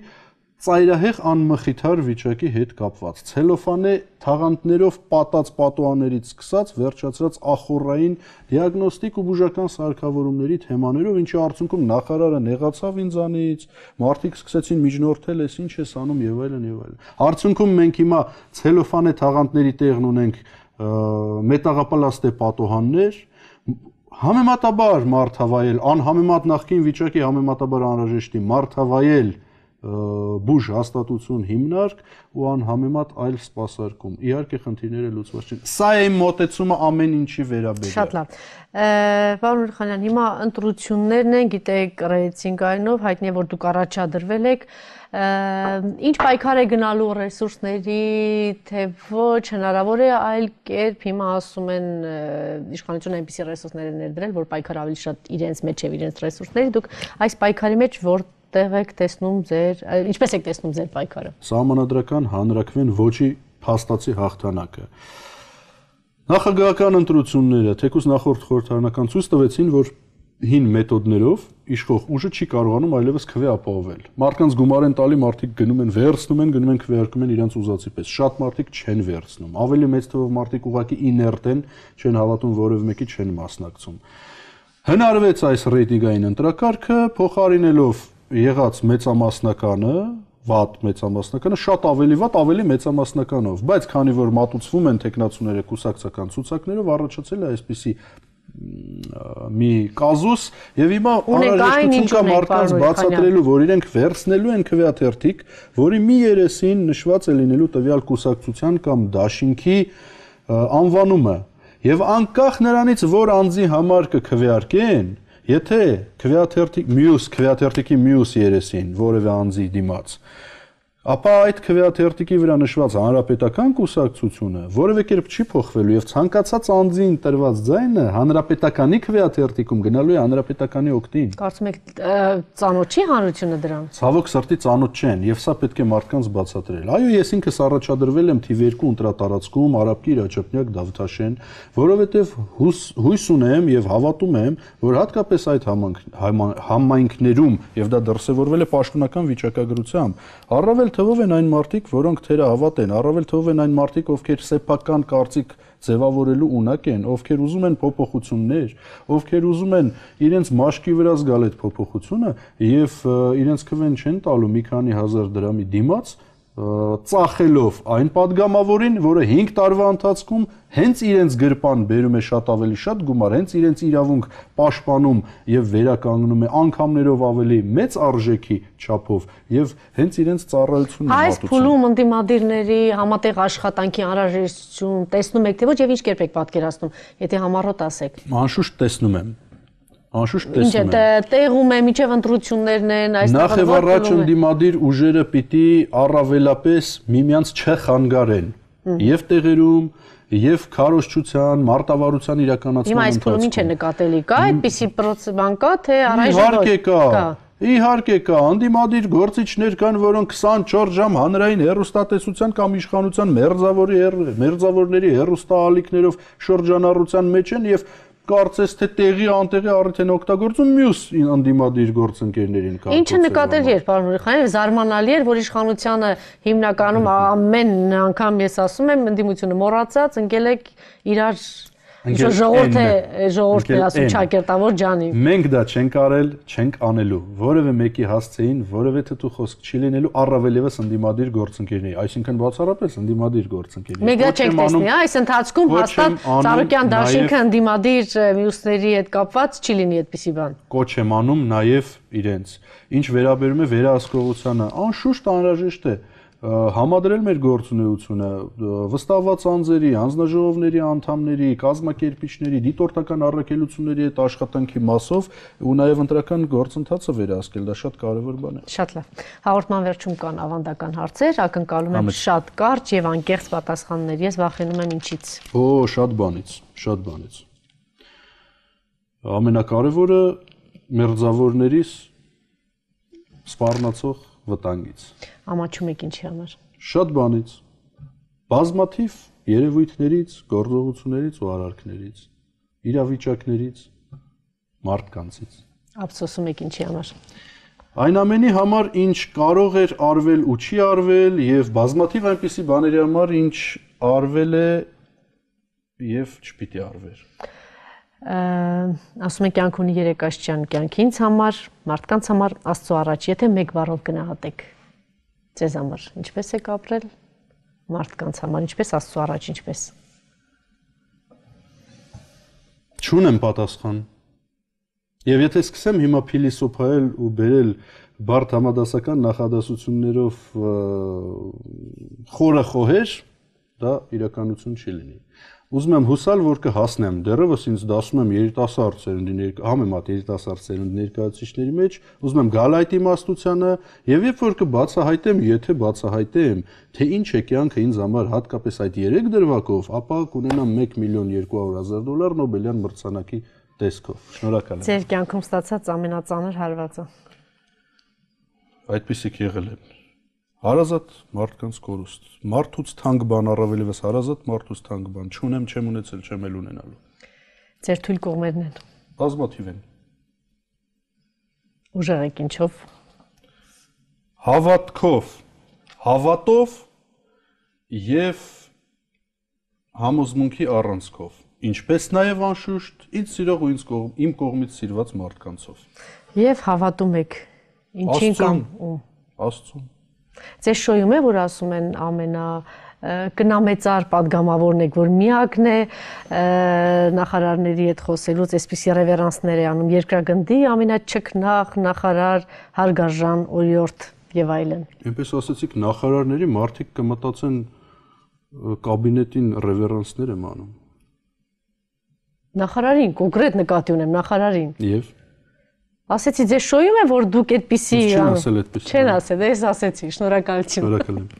ծայրահեղ անմխիթար վիճակի հետ կապված։ Ցելոֆանե թաղանթներով պատած պատուաներից սկսած վերջացած ախորային դիագնոստիկ ու բուժական սարքավորումների թեմաներով, ինչի արդյունքում նախարարը նեղացավ ինձանից, մարդիկ սկսեցին միջնորդել, «Էս ինչ ես անում» եւ այլն եւ այլն։ Արդյունքում մենք հիմա ցելոֆանե թաղանթների տեղն ունենք մետաղապլաստե պատուհաններ, համեմատաբար մարդավայել, անհամեմատ նախքին վիճակի համեմատաբար անհրաժեշտի մարդավայել բուժ հաստատություն հիմնարկ ու անհամեմատ այլ սպասարկում։ Իհարկե խնդիրները լուծված չեն։ Սա է մոտեցումը ամեն ինչի վերաբերյալ։ Շատ լավ։ Պարոն Ուրխանյան, հիմա ընտրություններն են, գիտեք, ռեյտինգ այնով հայտնի է, որ դուք առաջադրվել եք ինչ պայքար է գնալու ռեսուրսների, թե ոչ, հնարավոր է այլ կերպ հիմա ասում են իշխանությունը այնպիսի ռեսուրսներ է ներդրել, որ պայքարը ավելի շատ իրենց մեջ եւ իրենց ռեսուրսների, դուք այս պայքարի մեջ որ որտեղ եք տեսնում ձեր, ինչպես եք տեսնում ձեր պայքարը։ Սահմանադրական հանրակրվեն ոչի փաստացի հաղթանակը։ Նախագահական ընտրությունները, թեկուզ նախորդ խորհրդարանական ցույց տվեցին, որ հին մեթոդներով իշխող ուժը չի կարողանում այլևս քվե ապահովել։ Մարդկանց գումար են տալի, մարդիկ գնում են, վերցնում են, գնում են քվեարկում են իրենց ուզածի պես։ Շատ մարդիկ չեն վերցնում։ Ավելի մեծ թվով մարդիկ ուղակի իներտ են, չեն հավատում որևէ մեկի, չեն մասնակցում։ Հնարվեց այս ռեյտինգային ընտրակարգը փոխարինելով եղած մեծամասնականը, վատ մեծամասնականը շատ ավելի վատ, ավելի մեծամասնականով, բայց քանի որ մատուցվում են տեխնացուները կուսակցական ցուցակներով առաջացել է այսպիսի մի կազուս եւ հիմա անհրաժեշտություն կա մարդկանց բացատրելու, որ իրենք վերցնելու են քվեաթերթիկ, որի մի երեսին նշված է լինելու տվյալ կուսակցության կամ դաշինքի անվանումը։ Եվ անկախ նրանից, որ անձի համար կքվեարկեն, Եթե քվեաթերթիկ մյուս քվեաթերթիկի մյուս երեսին որևէ անձի դիմաց ապա այդ քվեաթերթիկի վրա նշված հանրապետական կուսակցությունը որևէ կերպ չի փոխվելու եւ ցանկացած անձին տրված ձայնը հանրապետականի քվեաթերթիկում գնալու է հանրապետականի օգտին։ Կարծում եք ծանոթ չի հանրությունը դրան։ Ցավոք սրտի ծանոթ չեն եւ սա պետք է մարդկանց բացատրել։ Այո, ես ինքս առաջադրվել եմ TV2 ընտրատարածքում Արաբկի Իրաչապնյակ Դավթաշեն, որովհետեւ հույս ունեմ եւ հավատում եմ, որ հատկապես այդ համայնքներում եւ դա դրսեւորվել է պաշտոնական վիճակագրությամբ, առավել առավել թվով են այն մարդիկ, որոնք թերահավատ են, առավել թվով են այն մարդիկ, ովքեր սեփական կարծիք ձևավորելու ունակ են, ովքեր ուզում են փոփոխություններ, ովքեր ուզում են իրենց մաշկի վրա զգալ այդ փոփոխությունը եւ իրենց քվեն չեն տալու մի քանի հազար դրամի դիմաց, ծախելով այն падգամավորին, որը 5 տարվա ընթացքում հենց իրենց գրպան բերում է շատ ավելի շատ գումար, հենց իրենց իրավունք պաշտպանում եւ վերականգնում է անգամներով ավելի մեծ արժեքի չափով եւ հենց իրենց ծառայությունն է հատուցում։ Այս փուլում ընդդիմադիրների համատեղ աշխատանքի անհրաժեշտություն տեսնում եք թե ոչ եւ ինչ կերպ եք պատկերացնում, եթե համառոտ ասեք։ Անշուշտ տեսնում եմ Անշուշտ տեսնում են։ Ինչ է տեղում է միջև ընտրություններն են այս Նախ եւ առաջ ընդդիմադիր ուժերը պիտի առավելապես միմյանց չխանգարեն։ Եվ տեղերում, եւ քարոշչության, մարտավարության իրականացման ընթացքում։ Հիմա այս փուլում ինչ է նկատելի կա, այդպիսի պրոցեդուր կա, թե առայժմ իհարկե կա։ Իհարկե կա, անդիմադիր գործիչներ կան, որոնք 24 ժամ հանրային հերոստատեսության կամ իշխանության մերձավորի մերձավորների հերոստաալիքներով շրջանառության մեջ են եւ կարծես թե տեղի անտեղի առիթ են օգտագործում մյուս անդիմադիր գործընկերներին կարող։ Ինչը նկատել էր պարոն Ռիխանյան, զարմանալի էր, որ իշխանությունը հիմնականում ամեն անգամ ես ասում եմ ընդդիմությունը մոռացած, ընկել եք իրար Ինչո՞ւ ժողովուրդ է, ժողովուրդն է ասում ճակերտավոր ջանի։ Մենք դա չենք արել, չենք անելու։ Որևէ մեկի հասցեին որևէ թթու խոսք չի լինելու առավելևս ընդդիմադիր գործընկերների, այսինքն բացառապես ընդդիմադիր գործընկերների։ Մենք դա չենք տեսնի, այս ընթացքում հաստատ Ծառուկյան Դաշինքը ընդդիմադիր մյուսների հետ կապված չի լինի այդպիսի բան։ Կոչ եմ անում նաև իրենց։ Ինչ վերաբերում է վերահսկողությանը, անշուշտ անհրաժեշտ է։ Ա, համադրել մեր գործունեությունը վստահված անձերի, հանձնաժողովների անդամների, կազմակերպիչների, դիտորդական առաքելությունների հետ աշխատանքի մասով ու նաև ընտրական գործընթացը վերահսկել, դա շատ կարևոր բան է։ Շատ լավ։ Հաղորդման վերջում կան ավանդական հարցեր, ակնկալում եմ շատ կարճ եւ անկեղծ պատասխաններ։ Ես վախենում եմ ինչից։ Օ, շատ բանից, շատ բանից։ Ամենակարևորը մերձավորներից սպառնացող վտանգից։ Ամաչում եք ինչի համար։ Շատ բանից։ Բազմաթիվ երևույթներից, գործողություններից ու արարքներից, իրավիճակներից, մարդկանցից։ Ափսոսում եք ինչի համար։ Այն ամենի համար, ինչ կարող էր արվել ու չի արվել եւ բազմաթիվ այնպիսի բաների համար, ինչ արվել է եւ չպիտի արվեր ասում են կյանք ունի երեք աստիճան կյանք ինձ համար, մարդկանց համար, Աստծո առաջ, եթե մեկ բառով գնահատեք ձեզ համար, ինչպես եք ապրել, մարդկանց համար, ինչպես Աստծո առաջ, ինչպես։ Չունեմ պատասխան։ Եվ եթե սկսեմ հիմա փիլիսոփայել ու բերել բարդ համադասական նախադասություններով խորը խոհեր, դա իրականություն չի լինի։ Ուզում եմ հուսալ, որ կհասնեմ։ Դեռևս ինձ դասում եմ երիտասարդ ծերունդի ներկա, համեմատ երիտասարդ ծերունդի ներկայացուցիչների մեջ, ուզում եմ գալ այդ իմաստությունը եւ երբ որ կբացահայտեմ, եթե բացահայտեմ, թե ինչ է կյանքը ինձ համար հատկապես այդ 3 դրվակով, ապա կունենամ 1 միլիոն 200.000 դոլար Նոբելյան մրցանակի տեսքով։ Շնորհակալ եմ։ Ձեր կյանքում ստացած ամենածանր հարվածը։ Այդպեսիք եղել է հարազատ մարդկանց կորուստ։ Մարդուց թանկ բան առավելևս հարազատ մարդուց թանկ բան չունեմ, չեմ ունեցել, չեմ էլ ունենալու։ Ձեր թույլ կողմերն են։ Բազմաթիվ են։ Ուժեղ եք ինչով։ Հավատքով, հավատով եւ համոզմունքի առանցքով ինչպես նաև անշուշտ ինձ սիրող ու ինձ կողմ իմ կողմից սիրված մարդկանցով։ Եվ հավատում եք ինչին կամ ում։ Աստծուն։ Ձեզ շոյում է, որ ասում են ամենա կնամեծար падգամավորն եք, որ միակն է նախարարների հետ խոսելուց, այսպիսի ռևերանսներ է անում երկրագնդի ամենաչքնախ նախարար Հարգարժան օրիորդ եւ այլն։ Էնպես ասացիք, նախարարների մարդիկ կմտածեն կաբինետին ռևերանսներ եմ անում։ Նախարարին կոնկրետ նկատի ունեմ, նախարարին։ Եվ Ասեցի, ձեզ շոյում է, որ դուք այդպիսի Չեն ասել այդպես։ Չեն ասել, ես ասեցի, շնորհակալություն։ Շնորհակալ եմ։